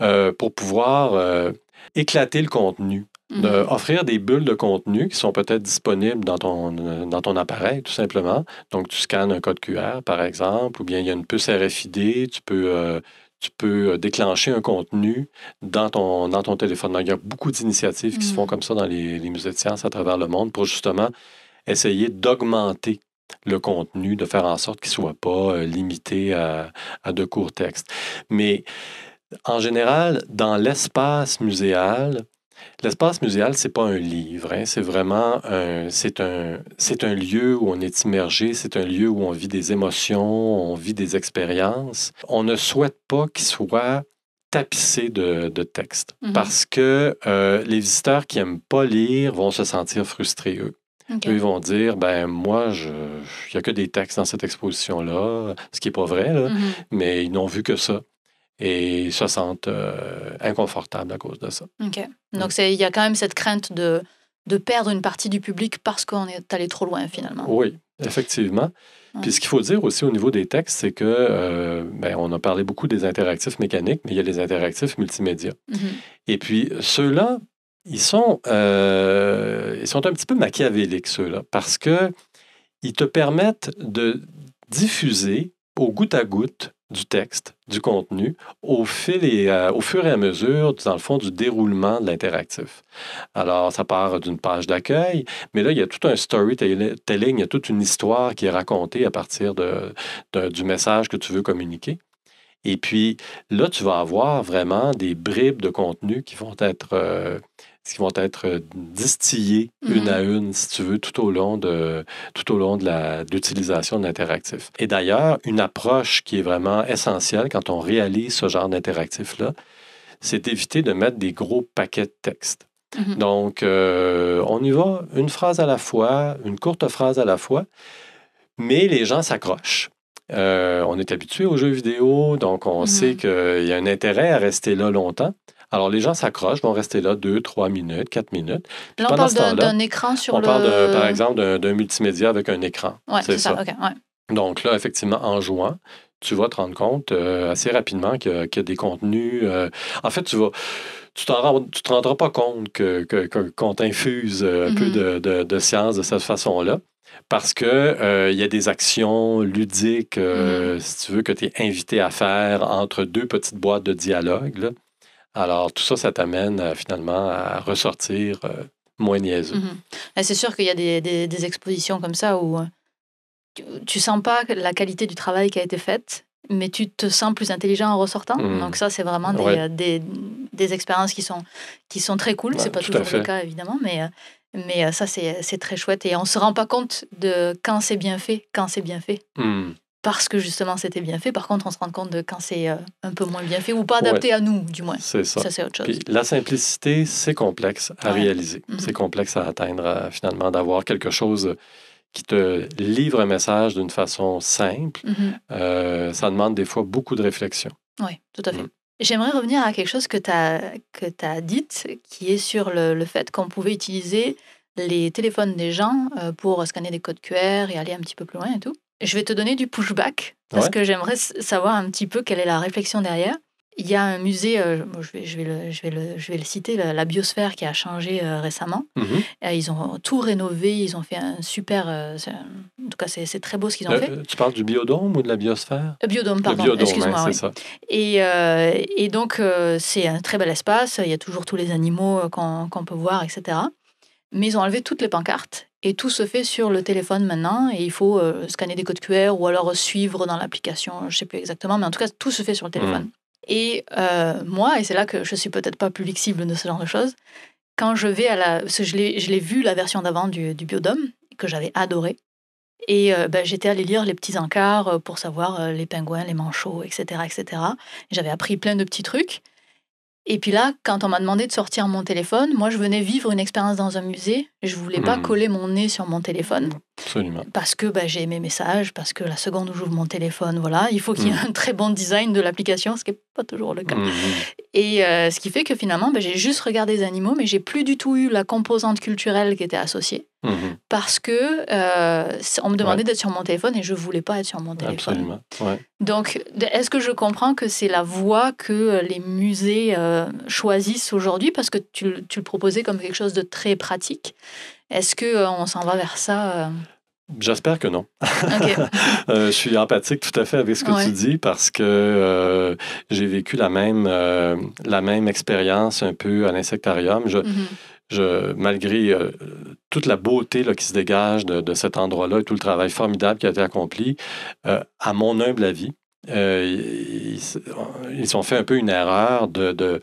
euh, pour pouvoir euh, éclater le contenu. Mhm. offrir des bulles de contenu qui sont peut-être disponibles dans ton, euh, dans ton appareil, tout simplement. Donc, tu scannes un code QR, par exemple, ou bien il y a une puce RFID, tu peux tu peux euh, déclencher un contenu dans ton, ton téléphone. il y a beaucoup d'initiatives qui se font mm. comme ça dans les, musées de sciences à travers le monde pour justement essayer d'augmenter le contenu, de faire en sorte qu'il ne soit pas euh, limité à, à de courts textes. Mais en général, dans l'espace muséal, L'espace muséal, n'est pas un livre, hein. c'est vraiment un, c'est un, lieu où on est immergé, c'est un lieu où on vit des émotions, on vit des expériences. On ne souhaite pas qu'il soit tapissé de, de textes mhm. parce que euh, les visiteurs qui n'aiment pas lire vont se sentir frustrés, eux. ils vont dire, ben moi, il n'y a que des textes dans cette exposition-là, ce qui n'est pas vrai, mhm. mais ils n'ont vu que ça et se sentent euh, inconfortables à cause de ça. OK. Donc, il y a quand même cette crainte de, de perdre une partie du public parce qu'on est allé trop loin, finalement. Oui, effectivement. Puis ce qu'il faut dire aussi au niveau des textes, c'est que, euh, ben, on a parlé beaucoup des interactifs mécaniques, mais il y a les interactifs multimédia. Mm-hmm. Et puis, ceux-là, ils sont, euh, ils sont un petit peu machiavéliques, ceux-là, parce que ils te permettent de diffuser au goutte à goutte du texte, du contenu, au fil et euh, au fur et à mesure, dans le fond, du déroulement de l'interactif. Alors, ça part d'une page d'accueil, mais là, il y a tout un storytelling, il y a toute une histoire qui est racontée à partir de, du message que tu veux communiquer. Et puis, là, tu vas avoir vraiment des bribes de contenu qui vont être euh, qui vont être euh, distillés une à mhm. une, si tu veux, tout au long de tout au long de l'utilisation de l'interactif. Et d'ailleurs, une approche qui est vraiment essentielle quand on réalise ce genre d'interactif-là, c'est d'éviter de mettre des gros paquets de texte. Mhm. Donc, euh, on y va une phrase à la fois, une courte phrase à la fois, mais les gens s'accrochent. Euh, on est habitué aux jeux vidéo, donc on mhm. sait qu'il y a un intérêt à rester là longtemps. Alors, les gens s'accrochent, vont rester là deux, trois minutes, quatre minutes. là, on parle d'un écran sur On parle, par exemple, d'un multimédia avec un écran. Oui, c'est ça. Donc là, effectivement, en jouant, tu vas te rendre compte euh, assez rapidement qu'il y, a des contenus. Euh, en fait, tu vas tu ne te rendras pas compte qu'on t'infuse euh, un peu mm-hmm. de, science de cette façon-là. Parce qu'il il y a des actions ludiques, mm-hmm. si tu veux, que tu es invité à faire entre deux petites boîtes de dialogue. Alors, tout ça, ça t'amène euh, finalement à ressortir euh, moins niaiseux. Mhm. C'est sûr qu'il y a des, des, expositions comme ça où euh, tu, sens pas la qualité du travail qui a été faite, mais tu te sens plus intelligent en ressortant. Mhm. Donc ça, c'est vraiment des, expériences qui sont, qui sont très cool. Ce c'est pas toujours le cas, évidemment, mais, mais ça, c'est très chouette. Et on se rend pas compte de quand c'est bien fait, quand c'est bien fait. Hmm parce que justement c'était bien fait. Par contre, on se rend compte de quand c'est euh, un peu moins bien fait ou pas adapté à nous, du moins. C'est ça. Ça, c'est autre chose. Puis, la simplicité, c'est complexe à réaliser. Mhm. C'est complexe à atteindre, euh, finalement, d'avoir quelque chose qui te livre un message d'une façon simple. Mhm. Euh, ça demande des fois beaucoup de réflexion. Oui, tout à fait. Mm. J'aimerais revenir à quelque chose que tu as, que as dite, qui est sur le fait qu'on pouvait utiliser les téléphones des gens pour scanner des codes QR et aller un petit peu plus loin et tout. Je vais te donner du pushback parce que j'aimerais savoir un petit peu quelle est la réflexion derrière. Il y a un musée, je, vais, le, citer, la, biosphère qui a changé euh, récemment. Mhm. Euh, ils ont tout rénové, ils ont fait un super. Euh, en tout cas, c'est très beau ce qu'ils ont fait. Tu parles du biodôme ou de la biosphère Biodôme, pardon. Excuse-moi. c'est ça. Et, donc, c'est un très bel espace. Il y a toujours tous les animaux qu'on peut voir, etc. Mais ils ont enlevé toutes les pancartes et tout se fait sur le téléphone maintenant. Et il faut euh, scanner des codes QR ou alors suivre dans l'application. Je ne sais plus exactement, mais en tout cas, tout se fait sur le téléphone. Mmh. Et euh, moi, et c'est là que je ne suis peut-être pas plus cible de ce genre de choses, quand je vais à la. je l'ai vu la version d'avant du, du Biodome, que j'avais adoré. Et euh, ben, j'étais allée lire les petits encarts pour savoir les pingouins, les manchots, etc. etc. j'avais appris plein de petits trucs. Et puis là, quand on m'a demandé de sortir mon téléphone, moi je venais vivre une expérience dans un musée. Je voulais pas hmm. coller mon nez sur mon téléphone. Parce que bah, j'ai aimé messages, parce que la seconde où j'ouvre mon téléphone, voilà, il faut qu'il y ait mm. un très bon design de l'application, ce qui n'est pas toujours le cas. Mm-hmm. Et euh, ce qui fait que finalement, bah, j'ai juste regardé les animaux, mais j'ai plus du tout eu la composante culturelle qui était associée, mm-hmm. parce que euh, on me demandait d'être sur mon téléphone et je voulais pas être sur mon téléphone. Absolument. Ouais. Donc, est-ce que je comprends que c'est la voie que euh, les musées choisissent aujourd'hui, parce que tu, tu le proposais comme quelque chose de très pratique est-ce que euh, on s'en va vers ça euh? J'espère que non. Euh, je suis empathique tout à fait avec ce que tu dis parce que j'ai vécu la même, la même expérience un peu à l'insectarium. Mm-hmm. malgré toute la beauté là, qui se dégage de, cet endroit-là et tout le travail formidable qui a été accompli, à mon humble avis, ils, ont fait un peu une erreur d'enlever de,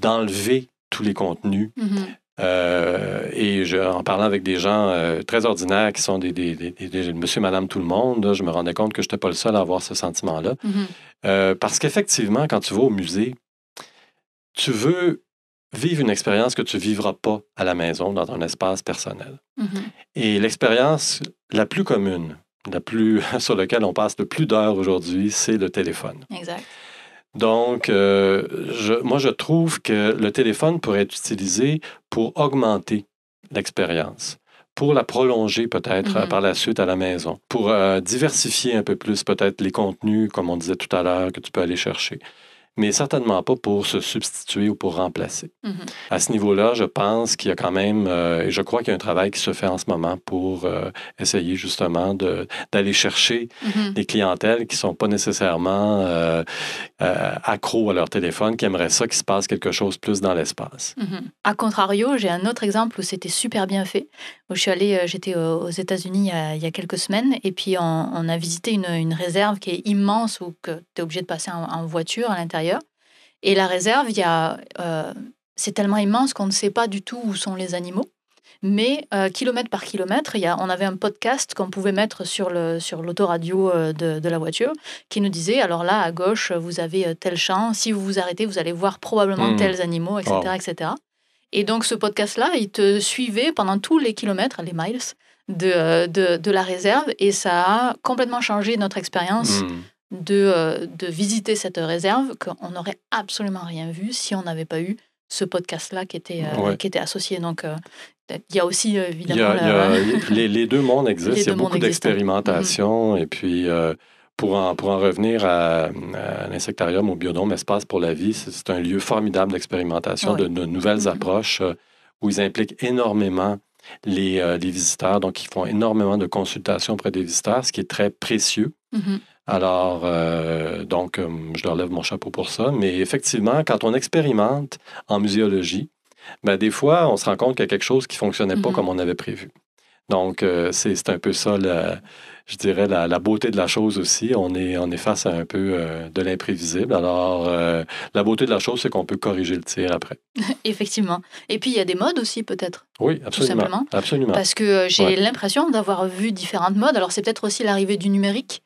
d'enlever tous les contenus. Mm-hmm. Euh, et en parlant avec des gens euh, très ordinaires qui sont des, monsieur, madame, tout le monde, je me rendais compte que je n'étais pas le seul à avoir ce sentiment-là. Mm-hmm. Euh, parce qu'effectivement, quand tu vas au musée, tu veux vivre une expérience que tu ne vivras pas à la maison, dans ton espace personnel. Mm-hmm. Et l'expérience la plus commune, la plus, sur laquelle on passe le plus d'heures aujourd'hui, c'est le téléphone. Exact. Donc, euh, moi, je trouve que le téléphone pourrait être utilisé pour augmenter l'expérience pour la prolonger peut-être euh, mhm. par la suite à la maison, pour euh, diversifier un peu plus peut-être les contenus, comme on disait tout à l'heure, que tu peux aller chercher mais certainement pas pour se substituer ou pour remplacer. Mm-hmm. À ce niveau-là, je pense qu'il y a quand même, euh, je crois qu'il y a un travail qui se fait en ce moment pour euh, essayer justement d'aller chercher mm-hmm. des clientèles qui ne sont pas nécessairement euh, accros à leur téléphone, qui aimeraient ça, qu'il se passe quelque chose plus dans l'espace. a mm-hmm. À contrario, j'ai un autre exemple où c'était super bien fait. Où je suis j'étais aux États-Unis il, y a quelques semaines, et puis on, a visité une, une, réserve qui est immense où tu es obligé de passer en voiture à l'intérieur et la réserve, il y a, euh, c'est tellement immense qu'on ne sait pas du tout où sont les animaux. Mais euh, kilomètre par kilomètre, il y a, on avait un podcast qu'on pouvait mettre sur, le, sur l'autoradio euh, de, de, la voiture qui nous disait alors là, à gauche, vous avez tel champ, si vous vous arrêtez, vous allez voir probablement hmm. tels animaux, etc. etc. Et donc ce podcast-là, il te suivait pendant tous les kilomètres, les miles, de, de, la réserve et ça a complètement changé notre expérience. Hmm de, euh, de visiter cette réserve, qu'on n'aurait absolument rien vu si on n'avait pas eu ce podcast-là qui, était euh, qui était associé. Donc, euh, il y a aussi évidemment. les, deux mondes existent, il y a beaucoup d'expérimentation. Mhm. Et puis, pour, en, pour en revenir à, l'insectarium, au biodôme, Espace pour la vie, c'est un lieu formidable d'expérimentation, de, nouvelles mhm. approches où ils impliquent énormément les, visiteurs. Donc, ils font énormément de consultations auprès des visiteurs, ce qui est très précieux. Mhm. Mm-hmm. Alors, euh, donc, euh, je leur lève mon chapeau pour ça. Mais effectivement, quand on expérimente en muséologie, ben, des fois, on se rend compte qu'il y a quelque chose qui ne fonctionnait pas mm-hmm. comme on avait prévu. Donc, euh, c'est un peu ça, je dirais, la, beauté de la chose aussi. On est, on est face à un peu de l'imprévisible. Alors, la beauté de la chose, c'est qu'on peut corriger le tir après. Effectivement. Et puis, il y a des modes aussi, peut-être. Oui, absolument. simplement. Absolument. Parce que j'ai l'impression d'avoir vu différentes modes. Alors, c'est peut-être aussi l'arrivée du numérique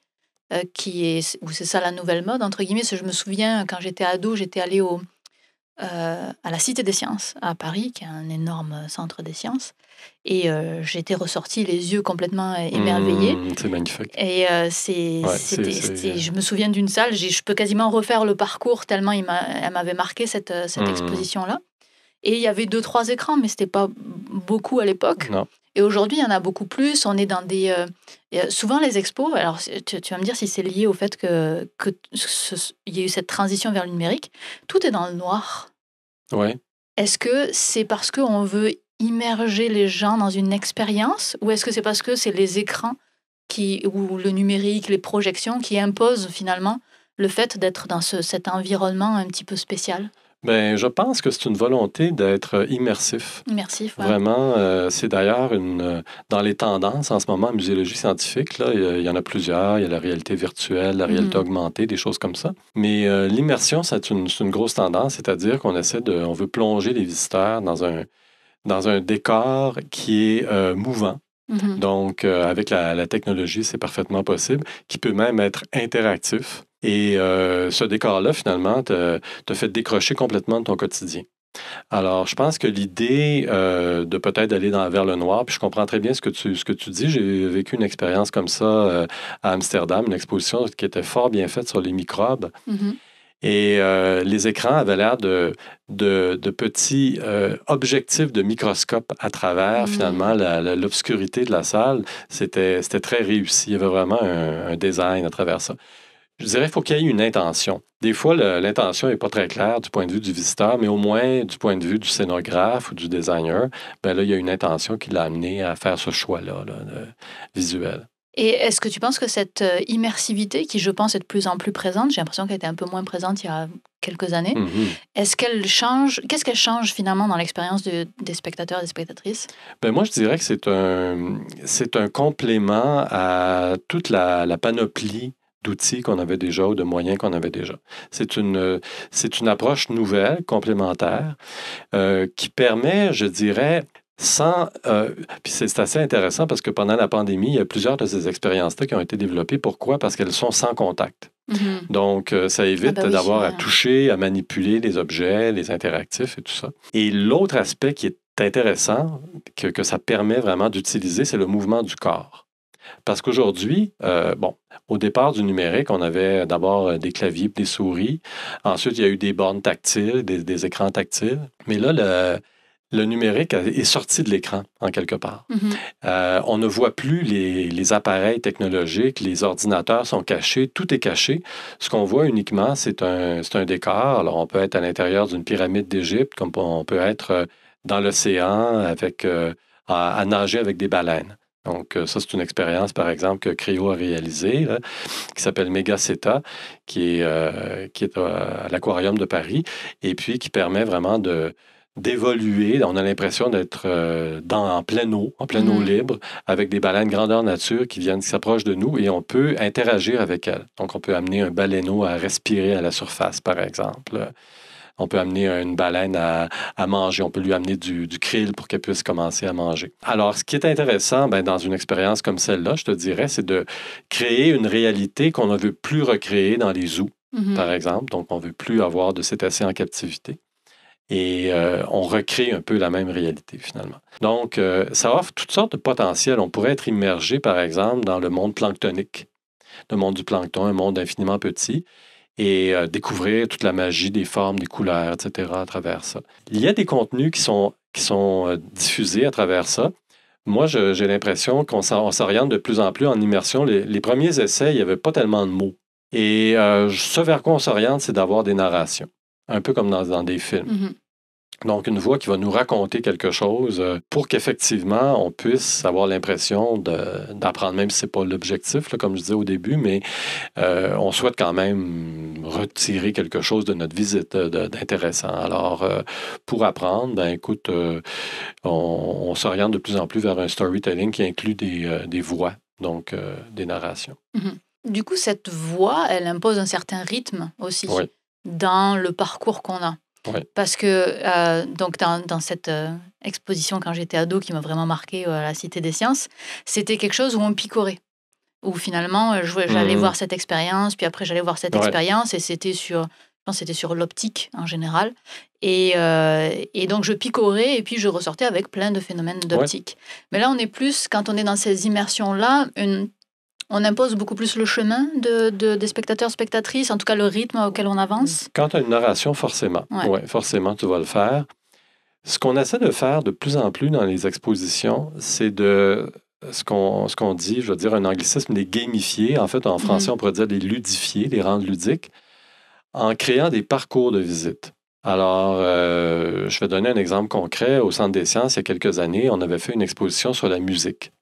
euh, qui est, c'est ça la nouvelle mode, entre guillemets. Je me souviens, quand j'étais ado, j'étais allée au, euh, à la Cité des Sciences, à Paris, qui est un énorme centre des sciences. Et euh, j'étais ressortie les yeux complètement émerveillés. Mmh, c'est magnifique. Et c'est, je me souviens d'une salle, je peux quasiment refaire le parcours tellement il elle m'avait marqué cette, mmh. exposition-là. Et il y avait deux, trois écrans, mais ce n'était pas beaucoup à l'époque. Et aujourd'hui, il y en a beaucoup plus. On est dans des. Euh, souvent, les expos, alors tu, vas me dire si c'est lié au fait qu'il que, y a eu cette transition vers le numérique, tout est dans le noir. Ouais. Est-ce que c'est parce qu'on veut immerger les gens dans une expérience ou est-ce que c'est parce que c'est les écrans qui, ou le numérique, les projections qui imposent finalement le fait d'être dans ce, cet environnement un petit peu spécial ben, je pense que c'est une volonté d'être euh, immersif. Immersif, Vraiment, euh, c'est d'ailleurs euh, dans les tendances en ce moment en muséologie scientifique, là, il y en a plusieurs. Il y a la réalité virtuelle, la réalité mm-hmm. augmentée, des choses comme ça. Mais l'immersion, c'est une, grosse tendance, c'est-à-dire qu'on essaie de, on veut plonger les visiteurs dans un, décor qui est mouvant. Mm-hmm. Donc, avec la technologie, c'est parfaitement possible, qui peut même être interactif. Et euh, ce décor-là, finalement, te, fait décrocher complètement de ton quotidien. Alors, je pense que l'idée euh, de peut-être aller dans, vers le noir, puis je comprends très bien ce que tu, ce que tu dis. J'ai vécu une expérience comme ça euh, à Amsterdam, une exposition qui était fort bien faite sur les microbes. Mmh Et les écrans avaient l'air de, de, petits objectifs de microscope à travers, mmh. finalement, l'obscurité de la salle. C'était très réussi. Il y avait vraiment un design à travers ça. Je dirais qu'il faut qu'il y ait une intention. Des fois, l'intention n'est pas très claire du point de vue du visiteur, mais au moins du point de vue du scénographe ou du designer, ben là, il y a une intention qui l'a amené à faire ce choix-là visuel. Et est-ce que tu penses que cette euh, immersivité, qui je pense est de plus en plus présente, j'ai l'impression qu'elle était un peu moins présente il y a quelques années, mm-hmm. est-ce qu'elle change Qu'est-ce qu'elle change finalement dans l'expérience des spectateurs et des spectatrices ben Moi, je dirais que c'est un, c'est un complément à toute la, la panoplie d'outils qu'on avait déjà ou de moyens qu'on avait déjà. C'est une, c'est une approche nouvelle, complémentaire, euh, qui permet, je dirais, sans. Euh, puis c'est assez intéressant parce que pendant la pandémie, il y a plusieurs de ces expériences-là qui ont été développées. Pourquoi? Parce qu'elles sont sans contact. Mm-hmm. Donc, euh, ça évite ah, bah d'avoir à toucher, à manipuler les objets, les interactifs et tout ça. Et l'autre aspect qui est intéressant, que, que ça permet vraiment d'utiliser, c'est le mouvement du corps. Parce qu'aujourd'hui, euh, au départ du numérique, on avait d'abord euh, des claviers, des souris. Ensuite, il y a eu des bornes tactiles, des, écrans tactiles. Mais là, le, numérique est sorti de l'écran, en quelque part. Mm-hmm. Euh, on ne voit plus les, appareils technologiques, les ordinateurs sont cachés, tout est caché. Ce qu'on voit uniquement, c'est un, décor. Alors, on peut être à l'intérieur d'une pyramide d'Égypte, comme on peut être dans l'océan avec... à, nager avec des baleines. Donc, euh, ça, c'est une expérience, par exemple, que Creo a réalisée, qui s'appelle Megaceta, qui est, euh, qui est euh, à l'aquarium de Paris, et puis qui permet vraiment d'évoluer. On a l'impression d'être en plein eau, en plein eau mm. libre, avec des baleines grandeur nature qui viennent, qui s'approchent de nous et on peut interagir avec elles. Donc, on peut amener un baleineau à respirer à la surface, par exemple. On peut amener une baleine à, manger, on peut lui amener du, krill pour qu'elle puisse commencer à manger. Alors, ce qui est intéressant ben, dans une expérience comme celle-là, je te dirais, c'est de créer une réalité qu'on ne veut plus recréer dans les zoos, mm-hmm. par exemple. Donc, on ne veut plus avoir de cétacés en captivité. Et euh, on recrée un peu la même réalité finalement. Donc, euh, ça offre toutes sortes de potentiels. On pourrait être immergé, par exemple, dans le monde planctonique, le monde du plancton, un monde infiniment petit, et euh, découvrir toute la magie des formes, des couleurs, etc. à travers ça. Il y a des contenus qui sont, qui sont euh, diffusés à travers ça. Moi, j'ai l'impression qu'on s'oriente de plus en plus en immersion. Les, premiers essais, il n'y avait pas tellement de mots. Et euh, ce vers quoi on s'oriente, c'est d'avoir des narrations, un peu comme dans, dans des films. Mm-hmm. Donc, une voix qui va nous raconter quelque chose euh, pour qu'effectivement, on puisse avoir l'impression d'apprendre, même si ce n'est pas l'objectif, comme je disais au début, mais euh, on souhaite quand même retirer quelque chose de notre visite euh, d'intéressant. Alors, pour apprendre, ben, écoute, on, s'oriente de plus en plus vers un storytelling qui inclut des, voix, donc des narrations. Mm-hmm. Du coup, cette voix, elle impose un certain rythme aussi dans le parcours qu'on a. Parce que euh, donc dans, cette euh, exposition quand j'étais ado qui m'a vraiment marqué euh, à la Cité des Sciences, c'était quelque chose où on picorait. Où finalement, j'allais mmh. voir cette expérience, puis après j'allais voir cette expérience, et c'était sur, c'était sur l'optique en général. Et, donc je picorais, et puis je ressortais avec plein de phénomènes d'optique. Mais là, on est plus, quand on est dans ces immersions-là, une on impose beaucoup plus le chemin de, des spectateurs, spectatrices, en tout cas le rythme auquel on avance. Mm. Quand tu as une narration, forcément. Ouais. forcément, tu vas le faire. Ce qu'on essaie de faire de plus en plus dans les expositions, c'est de ce qu'on dit, je veux dire un anglicisme, les gamifier. En fait, en mm. français, on pourrait dire les ludifier, les rendre ludiques, en créant des parcours de visite. Alors, euh, je vais donner un exemple concret. Au Centre des sciences, il y a quelques années, on avait fait une exposition sur la musique.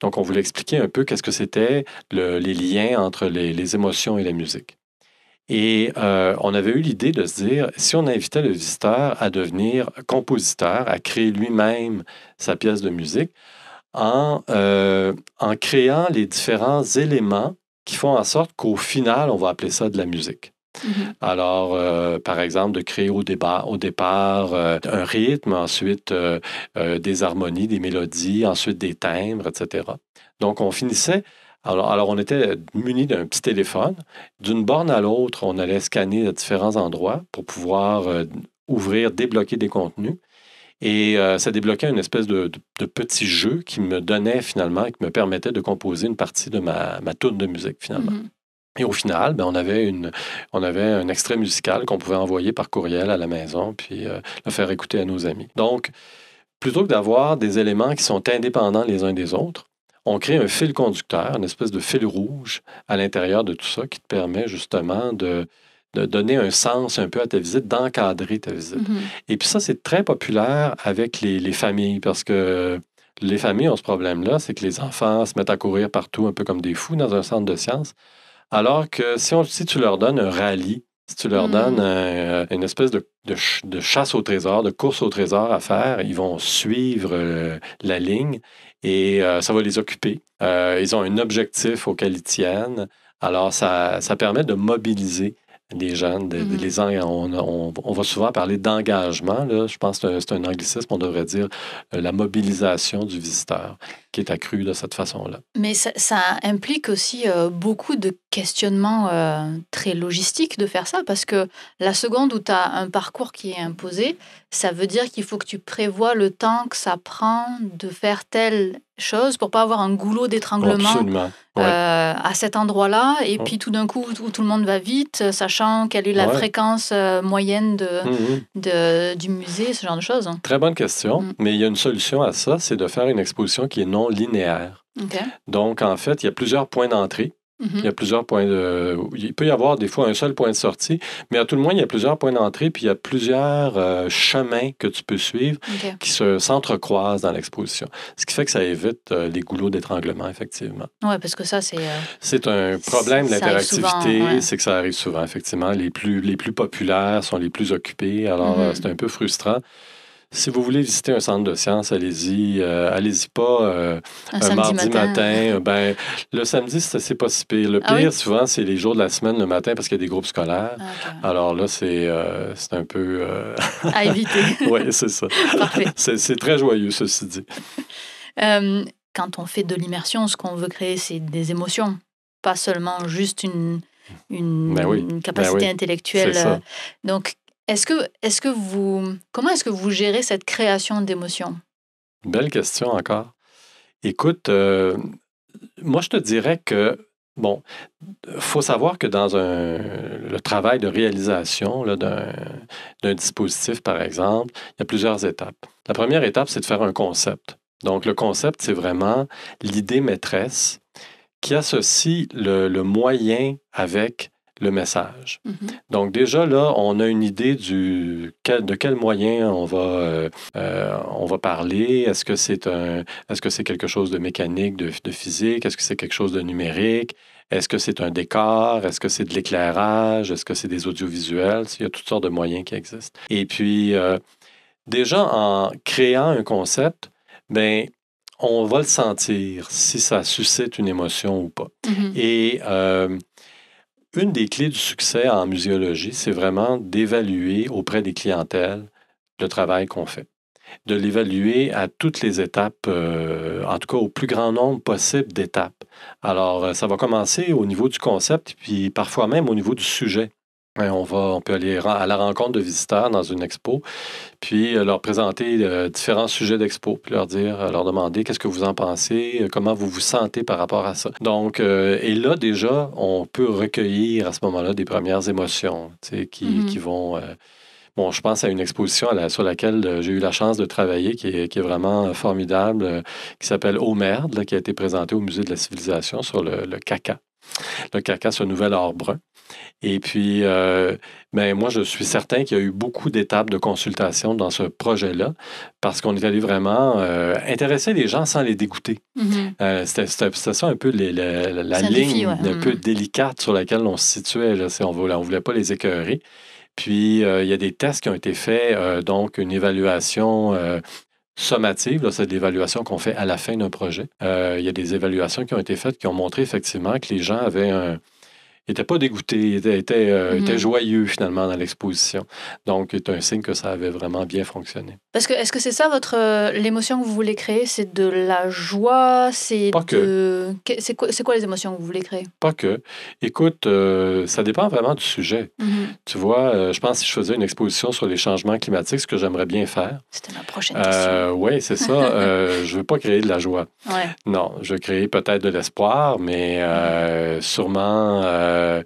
Donc, on voulait expliquer un peu qu'est-ce que c'était les liens entre les, émotions et la musique. Et euh, on avait eu l'idée de se dire, si on invitait le visiteur à devenir compositeur, à créer lui-même sa pièce de musique, en euh, créant les différents éléments qui font en sorte qu'au final, on va appeler ça de la musique. Mm-hmm. Alors, euh, par exemple, de créer au, au départ euh, un rythme, ensuite euh, des harmonies, des mélodies, ensuite des timbres, etc. Donc, on finissait. Alors, on était muni d'un petit téléphone. D'une borne à l'autre, on allait scanner à différents endroits pour pouvoir ouvrir, débloquer des contenus. Et ça débloquait une espèce de, petit jeu qui me donnait finalement, qui me permettait de composer une partie de ma, ma tourne de musique finalement. Mm-hmm. Et au final, ben, on, avait on avait un extrait musical qu'on pouvait envoyer par courriel à la maison, puis euh, le faire écouter à nos amis. Donc, plutôt que d'avoir des éléments qui sont indépendants les uns des autres, on crée un fil conducteur, une espèce de fil rouge à l'intérieur de tout ça qui te permet justement de, de donner un sens un peu à ta visite, d'encadrer ta visite. Mm-hmm. Et puis ça, c'est très populaire avec les, familles parce que les familles ont ce problème-là, c'est que les enfants se mettent à courir partout un peu comme des fous dans un centre de sciences. Alors que si, on, tu leur donnes un rallye, si tu leur donnes hmm. une espèce de, chasse au trésor, de course au trésor à faire, ils vont suivre euh, la ligne et euh, ça va les occuper. Euh, ils ont un objectif auquel ils tiennent. Alors, ça, permet de mobiliser les jeunes. Hmm. on, va souvent parler d'engagement. Je pense que c'est un anglicisme, on devrait dire la mobilisation du visiteur qui est accrue de cette façon-là. Mais ça, implique aussi euh, beaucoup de questionnements euh, très logistiques de faire ça, parce que la seconde où tu as un parcours qui est imposé, ça veut dire qu'il faut que tu prévois le temps que ça prend de faire telle chose pour pas avoir un goulot d'étranglement euh, à cet endroit-là et puis tout d'un coup où tout le monde va vite sachant quelle est la fréquence moyenne hum, hum. de, du musée ce genre de choses hein. très bonne question hum. mais il y a une solution à ça c'est de faire une exposition qui est non linéaire. Donc, en fait, il y a plusieurs points d'entrée. Mm-hmm. Il y a plusieurs points de. Il peut y avoir des fois un seul point de sortie, mais à tout le moins, il y a plusieurs points d'entrée, puis il y a plusieurs euh, chemins que tu peux suivre qui se, s'entrecroisent dans l'exposition. Ce qui fait que ça évite euh, les goulots d'étranglement, effectivement. Oui, parce que ça, c'est. Euh, c'est un problème de l'interactivité. c'est que ça arrive souvent, effectivement. Les plus, les plus populaires sont les plus occupés, alors mm-hmm. c'est un peu frustrant si vous voulez visiter un centre de sciences, allez-y. Euh, allez-y pas euh, un, mardi matin. Euh, ben, le samedi, c'est pas si pire. Le ah pire, souvent, c'est les jours de la semaine, le matin, parce qu'il y a des groupes scolaires. Ah, Alors là, c'est c'est un peu... à éviter. oui, c'est ça. C'est très joyeux, ceci dit. quand on fait de l'immersion, ce qu'on veut créer, c'est des émotions, pas seulement juste une, une, ben ben capacité intellectuelle. Donc, est-ce que, vous, comment est-ce que vous gérez cette création d'émotions? Belle question encore. Écoute, euh, moi, je te dirais que, bon, faut savoir que dans un, le travail de réalisation d'un dispositif, par exemple, il y a plusieurs étapes. La première étape, c'est de faire un concept. Donc, le concept, c'est vraiment l'idée maîtresse qui associe le moyen avec le message. Mhm. Donc déjà là, on a une idée du de quel moyen on va euh, euh, on va parler. Est-ce que c'est un est-ce que c'est quelque chose de mécanique, de, de physique Est-ce que c'est quelque chose de numérique Est-ce que c'est un décor Est-ce que c'est de l'éclairage Est-ce que c'est des audiovisuels Il y a toutes sortes de moyens qui existent. Et puis euh, déjà en créant un concept, ben on va le sentir si ça suscite une émotion ou pas. Mhm. Et une des clés du succès en muséologie, c'est vraiment d'évaluer auprès des clientèles le travail qu'on fait de l'évaluer à toutes les étapes, euh, en tout cas au plus grand nombre possible d'étapes. Alors, euh, ça va commencer au niveau du concept, puis parfois même au niveau du sujet on, va, on peut aller à la rencontre de visiteurs dans une expo, puis euh, leur présenter euh, différents sujets d'expo, puis leur dire, euh, leur demander qu'est-ce que vous en pensez, comment vous vous sentez par rapport à ça. Donc, et là déjà, on peut recueillir à ce moment-là des premières émotions, qui, mmh qui, vont. Bon, je pense à une exposition sur laquelle j'ai eu la chance de travailler, qui est, vraiment formidable, qui s'appelle Au merde, qui a été présentée au Musée de la civilisation sur le, caca. Le caca, ce nouvel arbre brun. Et puis, euh, ben, moi, je suis certain qu'il y a eu beaucoup d'étapes de consultation dans ce projet-là, parce qu'on est allé vraiment euh, intéresser les gens sans les dégoûter. Mm-hmm. Euh, c'était ça un peu la, ligne un peu mm. délicate sur laquelle on se situait. Là, on ne voulait pas les écœurer. Puis, il y a des tests qui ont été faits, donc une évaluation sommative, c'est l'évaluation qu'on fait à la fin d'un projet. il y a des évaluations qui ont été faites qui ont montré effectivement que les gens avaient un, il n'était pas dégoûté, il était, euh, mhm. joyeux finalement dans l'exposition. Donc, c'est un signe que ça avait vraiment bien fonctionné. Parce que est-ce que c'est ça votre euh, l'émotion que vous voulez créer, c'est de la joie, c'est de... que. C'est quoi, les émotions que vous voulez créer Pas que. Écoute, euh, ça dépend vraiment du sujet. Mhm. Tu vois, je pense que si je faisais une exposition sur les changements climatiques, ce que j'aimerais bien faire. C'était ma prochaine question. oui, c'est ça. je veux pas créer de la joie. Non, je veux créer peut-être de l'espoir, mais sûrement euh,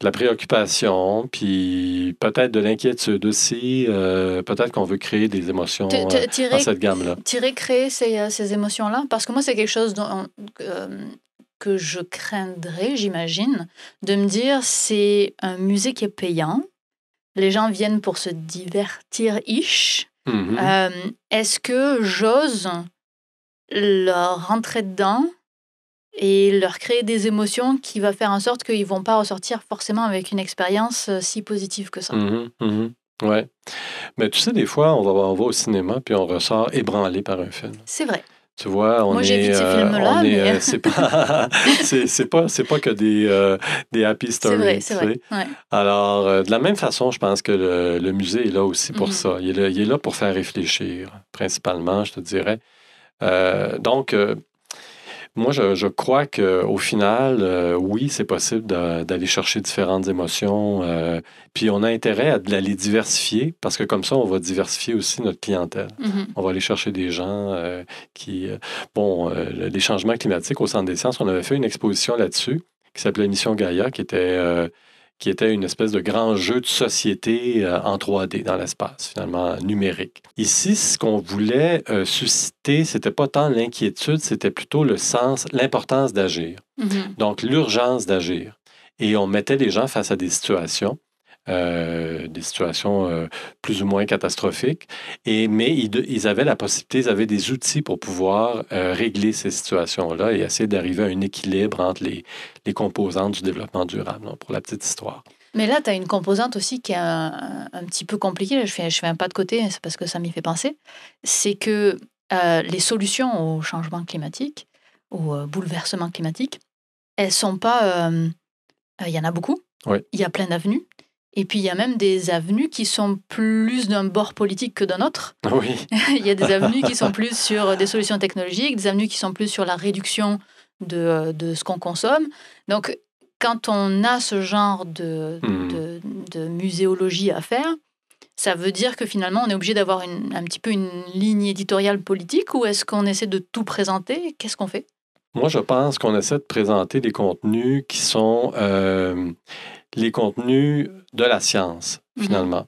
de la préoccupation, puis peut-être de l'inquiétude aussi. Euh, peut-être qu'on veut créer des émotions euh, dans cette gamme-là. Tirer, créer ces, émotions-là, parce que moi, c'est quelque chose dont, que je craindrais, j'imagine, de me dire c'est un musée qui est payant. Les gens viennent pour se divertir-ish. Mm-hmm. Est-ce que j'ose leur rentrer dedans et leur créer des émotions qui va faire en sorte qu'ils vont pas ressortir forcément avec une expérience euh, si positive que ça. Mhm, mhm. ouais. Mais tu sais, des fois, on va, on va au cinéma puis on ressort ébranlé par un film. C'est vrai. Tu vois, on Moi, euh, est, mais... Euh, c'est pas, c'est pas, c'est pas que des, des happy stories. Vrai, c'est vrai. Alors, de la même façon, je pense que le, musée est là aussi pour mhm. ça. Il est là, il est là pour faire réfléchir, principalement, je te dirais. donc, moi, je, je crois qu'au final, euh, oui, c'est possible d'aller chercher différentes émotions. Euh, puis on a intérêt à, les diversifier parce que comme ça, on va diversifier aussi notre clientèle. Mm-hmm. On va aller chercher des gens euh, qui... bon, les changements climatiques au Centre des sciences, on avait fait une exposition là-dessus qui s'appelait Mission Gaïa, qui était qui était une espèce de grand jeu de société euh, en 3D dans l'espace, finalement numérique. Ici, ce qu'on voulait euh, susciter, c'était pas tant l'inquiétude, c'était plutôt le sens, l'importance d'agir. Mm-hmm. Donc l'urgence d'agir. Et on mettait les gens face à des situations euh, des situations euh, plus ou moins catastrophiques. Et, mais ils, avaient la possibilité, ils avaient des outils pour pouvoir euh, régler ces situations-là et essayer d'arriver à un équilibre entre les, composantes du développement durable, pour la petite histoire. Mais là, tu as une composante aussi qui est un, petit peu compliquée. Je fais, je fais un pas de côté, c'est parce que ça m'y fait penser. C'est que les solutions au changement climatique, au bouleversement climatique, elles sont pas. Il y en a beaucoup. Il y a plein d'avenues. Et puis il y a même des avenues qui sont plus d'un bord politique que d'un autre. Ah oui. il y a des avenues qui sont plus sur des solutions technologiques, des avenues qui sont plus sur la réduction de, euh, de ce qu'on consomme. Donc quand on a ce genre hmm. de, de, muséologie à faire, ça veut dire que finalement on est obligé d'avoir un petit peu une ligne éditoriale politique ou est-ce qu'on essaie de tout présenter Qu'est-ce qu'on fait Moi je pense qu'on essaie de présenter des contenus qui sont... Euh, les contenus de la science, mhm. finalement.